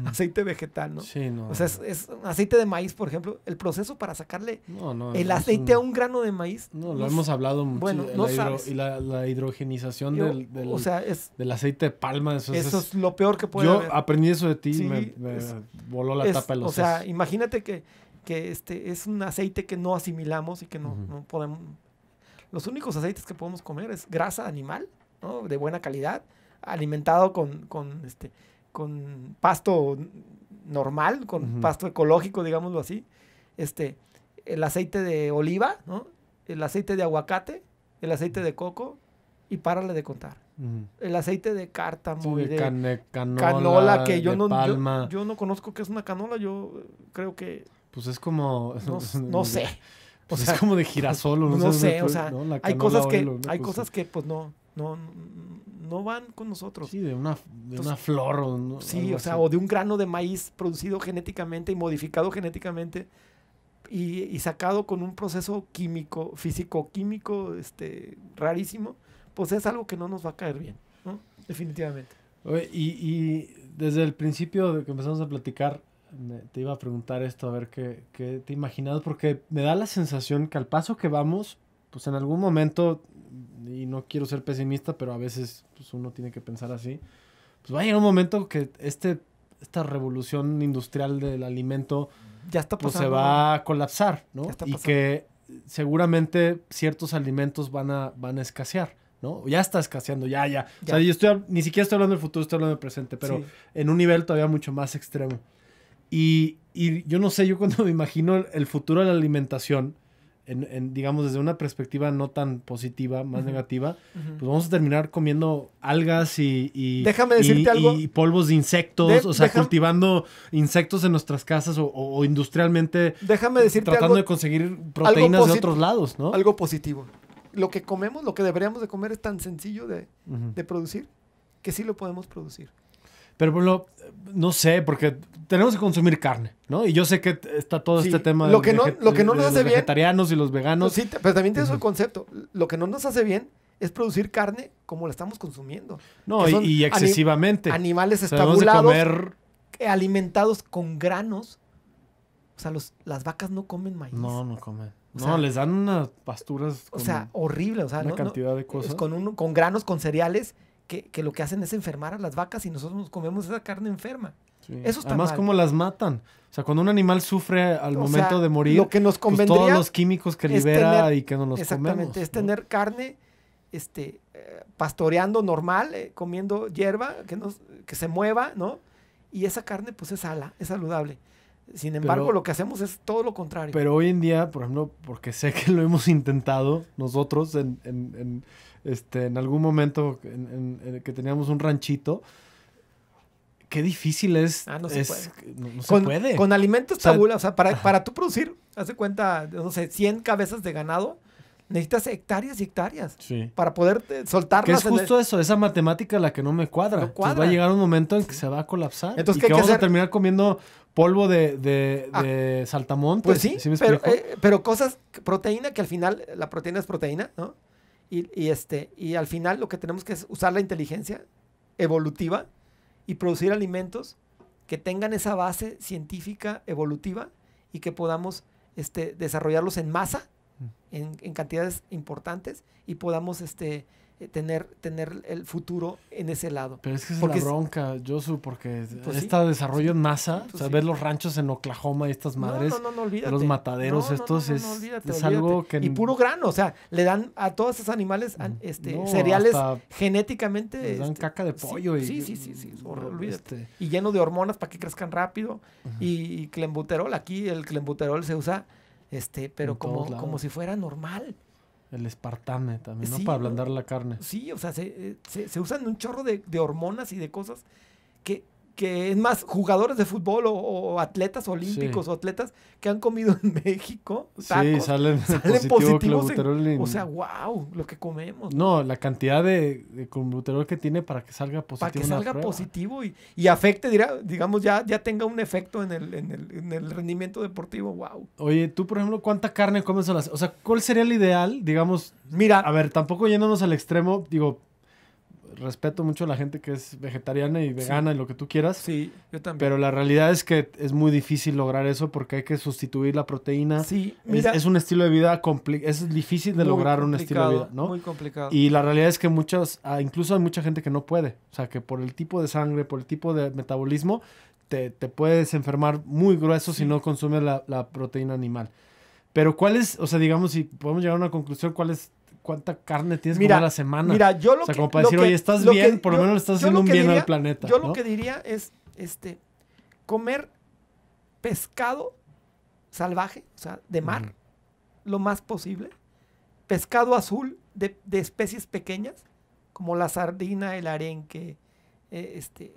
aceite vegetal, ¿no? Sí, no. O sea, es, aceite de maíz, por ejemplo. El proceso para sacarle el aceite a un grano de maíz. No, lo hemos hablado mucho. Bueno, Y la, hidrogenización del, del, aceite de palma. Eso, es... lo peor que puede Yo aprendí eso de ti y me, voló la tapa de los O sea, imagínate que, este es un aceite que no asimilamos y que no, podemos... Los únicos aceites que podemos comer es grasa animal, ¿no? De buena calidad, alimentado con, con este con pasto normal, con pasto ecológico, digámoslo así, este, el aceite de oliva, ¿no? el aceite de aguacate, el aceite de coco y párale de contar. El aceite de cártamo, muy de canola, que yo no, Yo, no conozco qué es una canola, yo creo que... Pues es como... No, sé. Pues es como de girasol o no, no sé, o sea, hay cosas que, hay cosas que pues no, no, no van con nosotros. Sí, de una, una flor. O no, sí, o sea, o de un grano de maíz producido genéticamente y modificado genéticamente y, sacado con un proceso químico, físico-químico, este, rarísimo, pues es algo que no nos va a caer bien, ¿no? Definitivamente. Oye, y, desde el principio de que empezamos a platicar, te iba a preguntar esto, a ver qué, qué te imaginas, porque me da la sensación que al paso que vamos, pues en algún momento y no quiero ser pesimista, pero a veces pues, uno tiene que pensar así, pues va a llegar un momento que este, esta revolución industrial del alimento ya está pues, se va a colapsar, ¿no? y que seguramente ciertos alimentos van a, van a escasear. ¿no? Ya está escaseando, ya, ya. O sea, yo estoy, ni siquiera estoy hablando del futuro, estoy hablando del presente, pero en un nivel todavía mucho más extremo. Y, y, yo no sé, yo cuando me imagino el, futuro de la alimentación, digamos, desde una perspectiva no tan positiva, más negativa, pues vamos a terminar comiendo algas y, polvos de insectos, o sea, cultivando insectos en nuestras casas o, industrialmente Déjame decirte tratando de conseguir proteínas de otros lados, ¿no? Algo positivo. Lo que comemos, lo que deberíamos de comer es tan sencillo de, de producir que sí lo podemos producir. Pero bueno, no sé, porque tenemos que consumir carne, ¿no? Y yo sé que está todo este tema de, lo que no, lo que no nos hace los vegetarianos y los veganos. sí, pero también tienes concepto. Lo que no nos hace bien es producir carne como la estamos consumiendo. No, y, excesivamente. animales estabulados, alimentados con granos. O sea, las vacas no comen maíz. No, no comen. no, les dan unas pasturas. o sea, horrible. O sea, una cantidad de cosas. Con, un, con granos, con cereales que, lo que hacen es enfermar a las vacas y nosotros nos comemos esa carne enferma. Eso Además, cómo las matan. O sea, cuando un animal sufre al momento de morir, que nos pues todos los químicos que libera y que nos los exactamente, comemos. Exactamente, es tener carne este, eh, pastoreando normal, eh, comiendo hierba que, nos, que se mueva, ¿no? Y esa carne, pues es ala, es saludable. Sin embargo, lo que hacemos es todo lo contrario. Pero hoy en día, por ejemplo, porque sé que lo hemos intentado nosotros en, este, en algún momento en, el que teníamos un ranchito, qué difícil es. Ah, no se, puede. No, con, puede. Con alimentos tabula, o sea, para, para tú producir, hace cuenta, no sé, 100 cabezas de ganado, necesitas hectáreas y hectáreas para poder eh, soltarlas. Que es justo eso, esa matemática la que no me cuadra. va a llegar un momento en que se va a colapsar Entonces, y que vamos a terminar comiendo polvo de, ah. de, saltamontes. Pues sí, eh, pero, cosas, proteína que al final, la proteína es proteína, ¿no? Y, y, este, y al final lo que tenemos que es usar la inteligencia evolutiva y producir alimentos que tengan esa base científica evolutiva y que podamos este, desarrollarlos en masa, mm. en, en cantidades importantes y podamos este, eh, tener, tener el futuro en ese lado. Pero es que es porque la bronca, Josu, porque pues está desarrollo en masa, pues ver los ranchos en Oklahoma y estas madres, los mataderos estos, es, es algo que... Y puro grano, o sea, le dan a todos esos animales mm, este, cereales genéticamente... le dan este, caca de pollo y... Sí, sí, sí, este Y lleno de hormonas para que crezcan rápido. y, clembuterol, aquí el clembuterol se usa, este, pero como, como si fuera normal. El espartame también, ¿no? Para ablandar la carne. Sí, o sea, eh, se, se, usan un chorro de, de, hormonas y de cosas que, que es más jugadores de fútbol o, atletas olímpicos o atletas que han comido en México. Tacos, sí, salen, positivos. o sea, wow, lo que comemos. No, la cantidad de, de que tiene para que salga positivo. Para que salga positivo y, afecte, digamos, ya, ya tenga un efecto en el, en el, en, el, rendimiento deportivo, wow. Oye, tú, por ejemplo, ¿cuánta carne comes a las... O sea, ¿cuál sería el ideal, digamos? Mira. A ver, tampoco yéndonos al extremo, digo, respeto mucho a la gente que es vegetariana y vegana y lo que tú quieras. Sí, yo también. Pero la realidad es que es muy difícil lograr eso porque hay que sustituir la proteína. Sí, mira, es, un estilo de vida complicado. Es difícil de lograr un estilo de vida, ¿no? Muy complicado. Y la realidad es que muchas, ah, incluso hay mucha gente que no puede. O sea, que por el tipo de sangre, por el tipo de metabolismo, te, puedes enfermar muy grueso si no consumes la proteína animal. Pero cuál es, o sea, digamos, si podemos llegar a una conclusión, ¿cuál es cuánta carne tienes que comer a la semana. Mira, yo lo o sea, que, como para decir, oye, estás bien, por lo menos estás haciendo un bien al planeta. Yo lo que diría es, este, comer pescado salvaje, o sea, de mar, lo más posible. Pescado azul de, especies pequeñas, como la sardina, el arenque, e, este,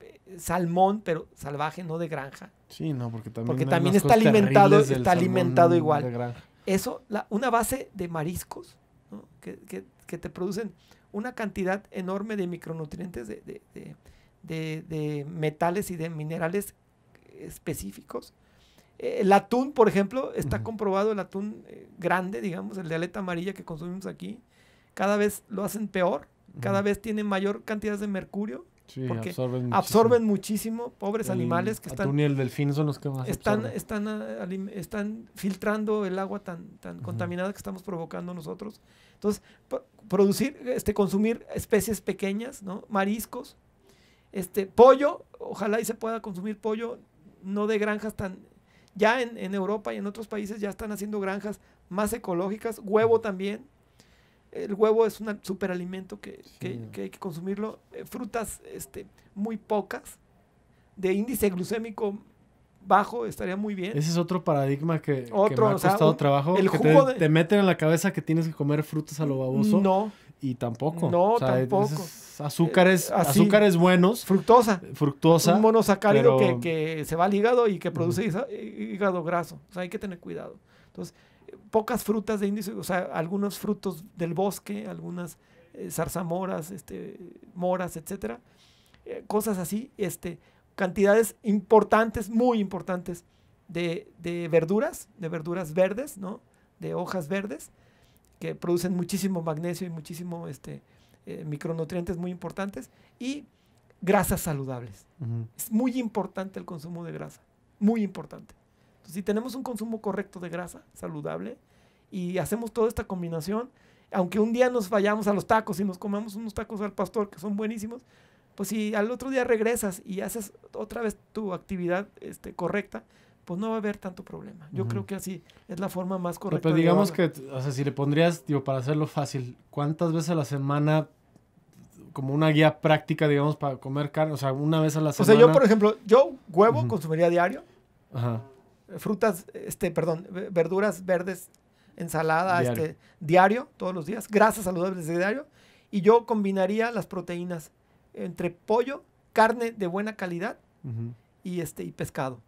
e, salmón, pero salvaje, no de granja. Sí, no, porque también, porque también está alimentado, está alimentado igual. Eso, una base de mariscos que, te producen una cantidad enorme de micronutrientes, de, metales y de minerales específicos. Eh, el atún, por ejemplo, está comprobado, el atún eh, grande, digamos, el de aleta amarilla que consumimos aquí, cada vez lo hacen peor, cada vez tiene mayor cantidad de mercurio, absorben, absorben muchísimo. pobres animales que están. ni el delfín son los que están, están, ah, están, filtrando el agua tan, tan contaminada que estamos provocando nosotros. Entonces, producir, este, consumir especies pequeñas, ¿no? Mariscos, este, pollo, ojalá y se pueda consumir pollo, no de granjas tan. Ya en, en Europa y en otros países ya están haciendo granjas más ecológicas, huevo también el huevo es un superalimento que, que, hay que consumirlo. Eh, frutas este, muy pocas, de índice glucémico bajo estaría muy bien. Ese es otro paradigma que, otro, ha costado trabajo. El que te, te, meten en la cabeza que tienes que comer frutas a lo baboso. No. Y tampoco. No, tampoco. Azúcares, eh, azúcares buenos. Fructosa. Fructosa. Un monosacárido que, que, se va al hígado y que produce hígado graso. O sea, hay que tener cuidado. Entonces, pocas frutas de índice, o sea, algunos frutos del bosque, algunas eh, zarzamoras, este, moras, etcétera, eh, cosas así, este, cantidades importantes, muy importantes de, verduras, de verduras verdes, ¿no? De hojas verdes, que producen muchísimo magnesio y muchísimo este, eh, micronutrientes muy importantes, y grasas saludables. Es muy importante el consumo de grasa, muy importante si tenemos un consumo correcto de grasa, saludable, y hacemos toda esta combinación, aunque un día nos fallamos a los tacos y nos comamos unos tacos al pastor que son buenísimos, pues si al otro día regresas y haces otra vez tu actividad este, correcta, pues no va a haber tanto problema. Yo creo que así es la forma más correcta. Pero, pues, digamos que, o sea, si le pondrías, digo, para hacerlo fácil, ¿cuántas veces a la semana como una guía práctica, digamos, para comer carne? O sea, una vez a la semana. O sea, yo, por ejemplo, yo huevo consumiría diario. Ajá frutas, este, perdón, verduras verdes, ensalada, diario. este, diario, todos los días, grasas saludables de diario, y yo combinaría las proteínas entre pollo, carne de buena calidad y este y pescado.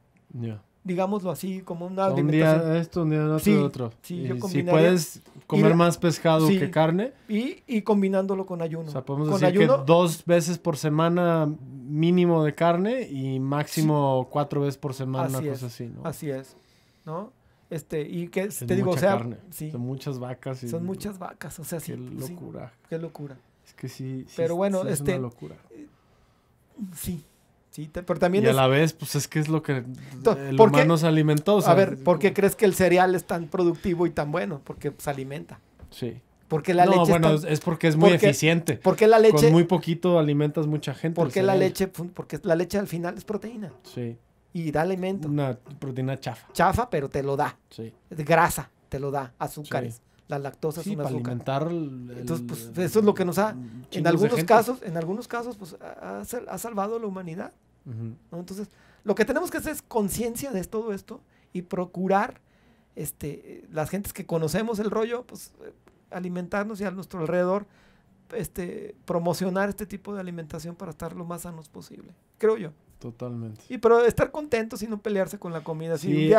Digámoslo así, como una un alimentación. día esto, un día otro, sí, otro. yo combinaría... Si puedes Comer más pescado que carne. Y, y, combinándolo con ayuno. O sea, podemos decir que dos veces por semana mínimo de carne y máximo cuatro veces por semana, así así, ¿no? Así es, ¿no? Este, y que te digo, o sea, son muchas vacas. Y, son muchas vacas, o sea, sí. Qué locura. qué locura. Es que sí, Pero bueno, es este, una locura. Eh, sí, pero también y a la vez, pues es que es lo que nos el alimentó. a ver, ¿por qué crees que el cereal es tan productivo y tan bueno? Porque se pues, alimenta. Sí. Porque la leche. No, bueno, es, porque es muy eficiente. Porque la leche. Con muy poquito alimentas mucha gente. Porque la leche, porque la leche al final es proteína. Sí. Y da alimento. Una proteína chafa. Chafa, pero te lo da. Sí. Grasa, te lo da. Azúcares. La lactosa sí, es para alimentar. Entonces, pues eso es lo que nos ha. En algunos casos, en algunos casos, pues ha, ha salvado la humanidad. Entonces, lo que tenemos que hacer es conciencia de todo esto y procurar, este, las gentes que conocemos el rollo, pues eh, alimentarnos y a nuestro alrededor, este, promocionar este tipo de alimentación para estar lo más sanos posible, creo yo. Totalmente. Y pero estar contentos y no pelearse con la comida.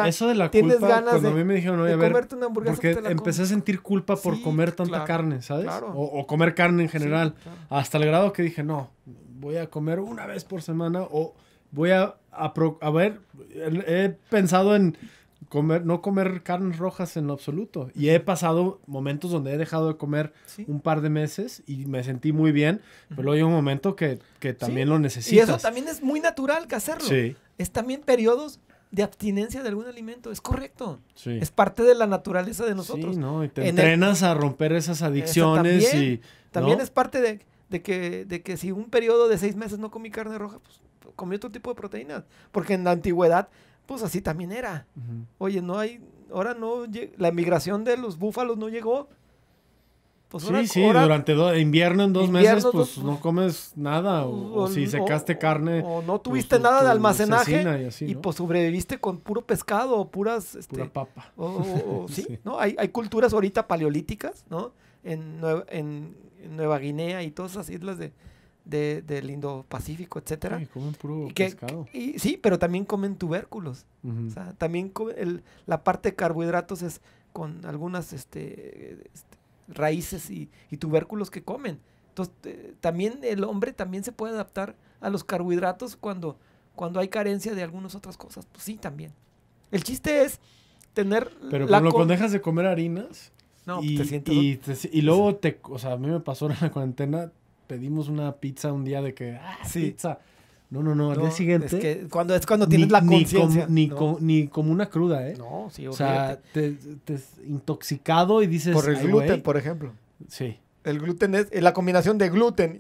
eso de la tienes ganas cuando de, a mí me dijeron, a comerte una hamburguesa porque empecé a sentir culpa por comer tanta carne, ¿sabes? O, comer carne en general, hasta el grado que dije, no, voy a comer una vez por semana o voy a, a, ver, he pensado en comer, no comer carnes rojas en lo absoluto. Y he pasado momentos donde he dejado de comer un par de meses y me sentí muy bien, pero hay un momento que, también lo necesito. Y eso también es muy natural que hacerlo. Es también periodos de abstinencia de algún alimento, es correcto. Es parte de la naturaleza de nosotros. Sí, ¿no? Y te entrenas a romper esas adicciones y... También es parte de de que, de que si un periodo de seis meses no comí carne roja, pues comí otro tipo de proteínas. Porque en la antigüedad, pues así también era. Oye, no hay, ahora no, la migración de los búfalos no llegó. Pues sí, sí, durante invierno en dos meses, pues, pues no comes nada. O, pues, si secaste carne. O no pues, tuviste nada de almacenaje. Y, pues sobreviviste con puro pescado o puras. Este, Pura papa. sí, ¿no? Hay, culturas ahorita paleolíticas, ¿no? en Nueva Guinea y todas esas islas de, de, del Indo-Pacífico, etcétera. Sí, puro pescado. sí, pero también comen tubérculos. O sea, también la parte de carbohidratos es con algunas este, este raíces y, tubérculos que comen. Entonces, eh, también el hombre también se puede adaptar a los carbohidratos cuando, cuando hay carencia de algunas otras cosas. Pues sí, también. El chiste es tener... Pero cuando dejas de comer harinas, pues, no, y, te Y, luego, te, o sea, a mí me pasó en la cuarentena, pedimos una pizza un día de que, ah, pizza. No, no, no, siguiente. Es que cuando, es cuando tienes la conciencia. Ni, ni, como una cruda, ¿eh? No, sí, O sea, te, te, intoxicado y dices. Por el gluten, por ejemplo. Sí. El gluten es, eh, la combinación de gluten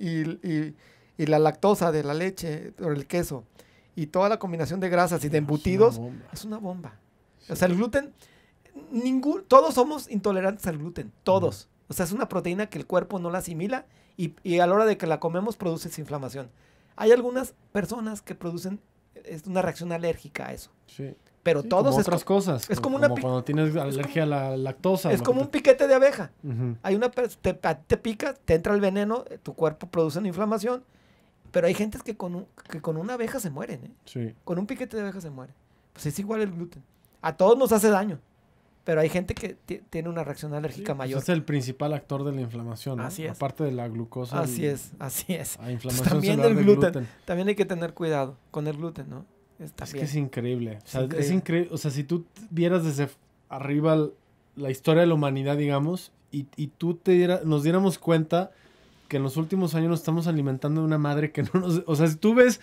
y, la lactosa de la leche o el queso y toda la combinación de grasas y de embutidos es una bomba. O sea, el gluten ningún, todos somos intolerantes al gluten, todos. O sea, es una proteína que el cuerpo no la asimila y, a la hora de que la comemos produce inflamación. Hay algunas personas que producen es una reacción alérgica a eso. Pero todos es cosas. Es como, una cuando tienes alergia a la lactosa. Es como un piquete de abeja. Hay una te, pica, te entra el veneno, eh, tu cuerpo produce una inflamación. Pero hay gente que con, con una abeja se mueren, ¿eh? Sí. Con un piquete de abeja se mueren. Pues es igual el gluten. A todos nos hace daño. Pero hay gente que tiene una reacción alérgica pues mayor. es el principal actor de la inflamación. ¿no? Así Aparte de la glucosa. Así es, así es. La pues inflamación también del gluten. También hay que tener cuidado con el gluten, ¿no? Es, que es increíble. O sea, increíble. O sea, si tú vieras desde arriba la historia de la humanidad, digamos, y, tú te nos diéramos cuenta que en los últimos años nos estamos alimentando de una madre que no nos... O sea, si tú ves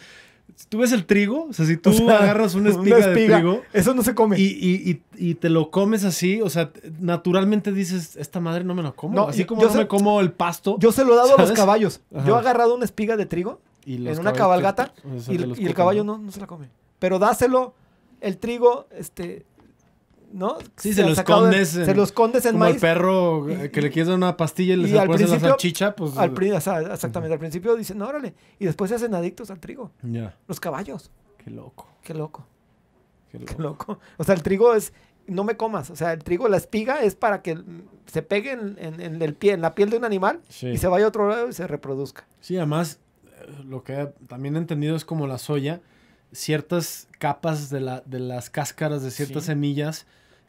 tú ves el trigo, o sea, si tú agarras una espiga, de trigo. Eso no se come. Y, te lo comes así, o sea, naturalmente dices, esta madre no me lo como. así como yo me como el pasto. Yo se lo he dado a los caballos. Yo he agarrado una espiga de trigo en una cabalgata y, el caballo no, no se la come. Pero dáselo, el trigo, este, ¿no? Sí, se, los condes. En, se los escondes en como perro eh, que le quieres dar una pastilla y, le pones la salchicha, pues. Al, eh. exactamente, al principio dicen, órale. Y después se hacen adictos al trigo. Ya. Los caballos. Qué loco. Qué loco. Qué loco. O sea, el trigo es. No me comas. O sea, el trigo, la espiga es para que se pegue en, el pie, en la piel de un animal y se vaya a otro lado y se reproduzca. Sí, además, eh, lo que también he entendido es como la soya ciertas capas de, la, de las cáscaras de ciertas semillas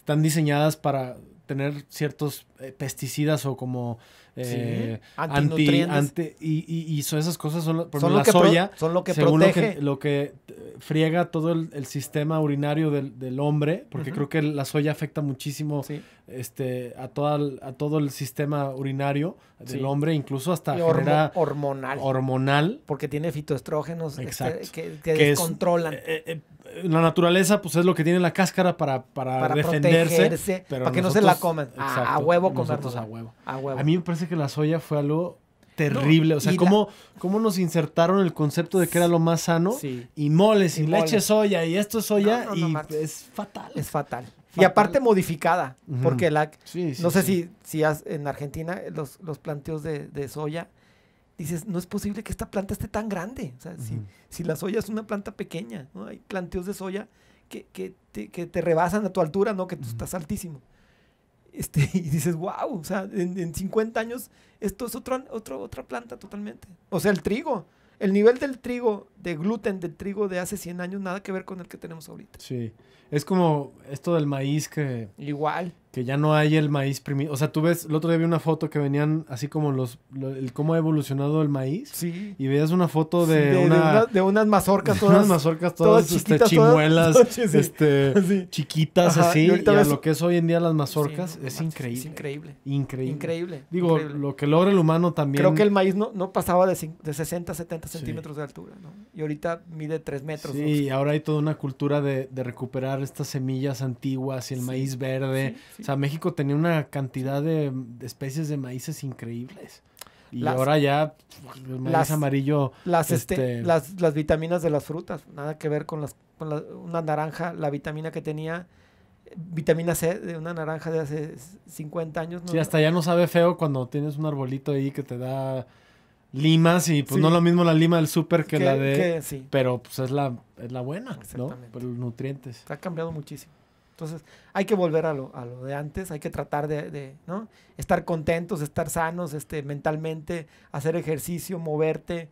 están diseñadas para tener ciertos eh, pesticidas o como eh, y, son esas cosas son, por la soya son lo que protege. lo que, eh, friega todo el, sistema urinario del, hombre porque creo que la soya afecta muchísimo este a toda a todo el sistema urinario del hombre incluso hasta hormonal hormonal porque tiene fitoestrógenos este, que, controlan descontrolan eh, la naturaleza, pues es lo que tiene la cáscara para, para, para defenderse. para que no se la coman. Ah, a, huevo comernos. A huevo. a huevo. A mí me parece que la soya fue algo terrible. o sea, cómo, nos insertaron el concepto de que era lo más sano. Y moles, y, leche soya, y esto es soya. y es fatal. Es fatal. Y aparte modificada, porque la, no sé si, si en Argentina los, planteos de, de, soya dices, no es posible que esta planta esté tan grande. O sea, si, si, la soya es una planta pequeña, ¿no? hay planteos de soya que, te, rebasan a tu altura, ¿no? que tú estás altísimo. Este, y dices, wow, o sea, en, en 50 años esto es otra planta totalmente. O sea, el trigo, el nivel del trigo de gluten de trigo de hace 100 años, nada que ver con el que tenemos ahorita. Sí, es como esto del maíz que... Igual. Que ya no hay el maíz primitivo. O sea, tú ves, el otro día vi una foto que venían así como los, cómo ha evolucionado el maíz. Sí. Y veías una foto de, una, de, unas mazorcas todas. unas mazorcas todas, chiquitas, este, chiquitas así. Y, lo que es hoy en día las mazorcas, es, increíble. es increíble. Increíble. Increíble. Digo, lo que logra el humano también. Creo que el maíz no, no pasaba de, 60, 70 centímetros de altura, ¿no? y ahorita mide tres metros. Sí, ahora hay toda una cultura de, de recuperar estas semillas antiguas y el maíz verde. O sea, México tenía una cantidad de, especies de maíces increíbles. Y ahora ya pues, el maíz amarillo. Las, este, este, las, las vitaminas de las frutas, nada que ver con, las, con la, una naranja, la vitamina que tenía vitamina C de una naranja de hace 50 años. Sí, hasta ya no sabe feo cuando tienes un arbolito ahí que te da limas y pues no lo mismo la lima del súper que, la de... Pero pues es la, es la buena, ¿no? Por los nutrientes. Ha cambiado muchísimo. Entonces hay que volver a lo, a lo de antes, hay que tratar de, de, ¿no? Estar contentos, estar sanos este, mentalmente, hacer ejercicio, moverte,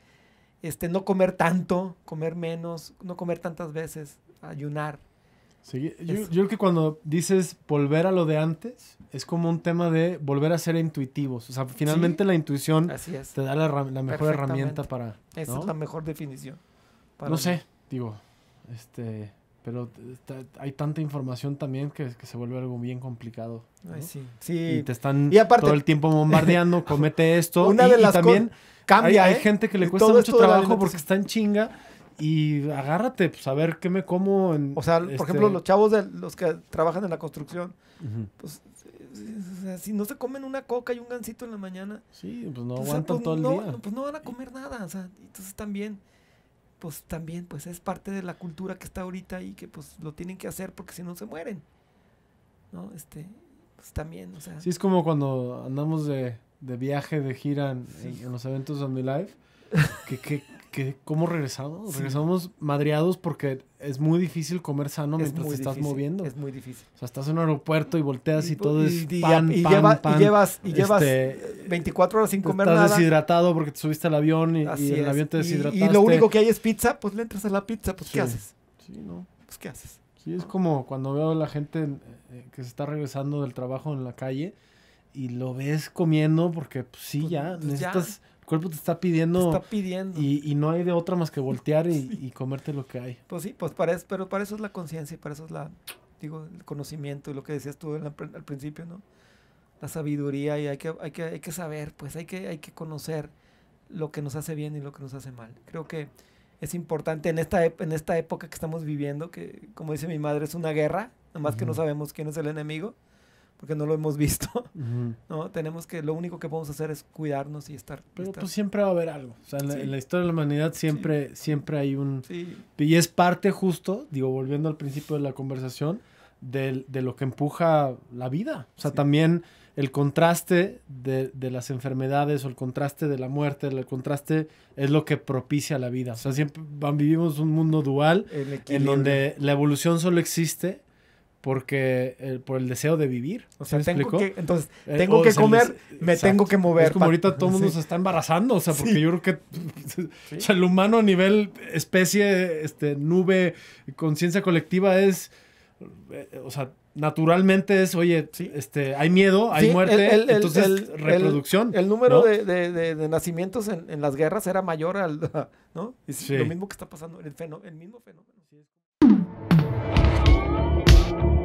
este, no comer tanto, comer menos, no comer tantas veces, ayunar, yo, creo que cuando dices volver a lo de antes, es como un tema de volver a ser intuitivos. O sea, finalmente la intuición te da la, mejor herramienta para... Esa es la mejor definición. no sé, digo, este, pero hay tanta información también que, se vuelve algo bien complicado. sí. sí. Y te están todo el tiempo bombardeando, comete esto. Una y, también cambia, hay, hay ¿eh? gente que le cuesta mucho trabajo porque está en chinga y agárrate, pues a ver qué me como. o sea, por ejemplo, este, los chavos de los que trabajan en la construcción, pues si no se comen una coca y un gancito en la mañana. Sí, pues no aguantan pues, todo el día. pues no van a comer nada, o sea, entonces también, pues también, pues es parte de la cultura que está ahorita y que pues lo tienen que hacer porque si no se mueren. ¿No? Este, pues también, o sea. Sí, es como cuando andamos de, viaje, de gira en, los eventos de my life cómo regresamos? Regresamos madreados porque es muy difícil comer sano mientras te estás moviendo. Es muy difícil. O sea, estás en un aeropuerto y volteas y, todo es y, pan, y, pan, y llevas, 24 este, horas sin comer nada. Estás deshidratado porque te subiste al avión y, el avión te deshidrataste. Y, lo único que hay es pizza, pues le entras a la pizza, pues ¿qué haces? Sí, ¿no? Pues ¿qué haces? Sí, es como cuando veo a la gente eh, que se está regresando del trabajo en la calle y lo ves comiendo porque pues, sí, pues, pues, ya necesitas cuerpo te está pidiendo. está pidiendo. Y, no hay de otra más que voltear y, comerte lo que hay. Pues sí, pues para eso, pero para eso es la conciencia y para eso es la, digo, el conocimiento y lo que decías tú al principio, ¿no? La sabiduría y hay que, hay que, hay que saber, pues hay que, hay que conocer lo que nos hace bien y lo que nos hace mal. Creo que es importante en esta, en esta época que estamos viviendo, que como dice mi madre, es una guerra, nomás que no sabemos quién es el enemigo porque no lo hemos visto. ¿no? Tenemos que, lo único que podemos hacer es cuidarnos y estar. Pero Pues siempre va a haber algo. O sea, en, la, historia de la humanidad siempre, siempre hay un. Y es parte justo, digo, volviendo al principio de la conversación, de, de lo que empuja la vida. O sea, también el contraste de, de, las enfermedades o el contraste de la muerte, el contraste es lo que propicia la vida. O sea, siempre vivimos un mundo dual en donde la evolución solo existe porque eh, por el deseo de vivir. O sea, tengo explicó? entonces, eh, tengo que comer, me tengo que mover. Es como ahorita todo el mundo se está embarazando, o sea, porque yo creo que el humano a nivel especie, este, nube, conciencia colectiva es, eh, o sea, naturalmente es, oye, este, hay miedo, hay muerte, entonces reproducción. El, número de, nacimientos en, las guerras era mayor al, ¿no? lo mismo que está pasando, el, fenó, el mismo fenómeno. thank you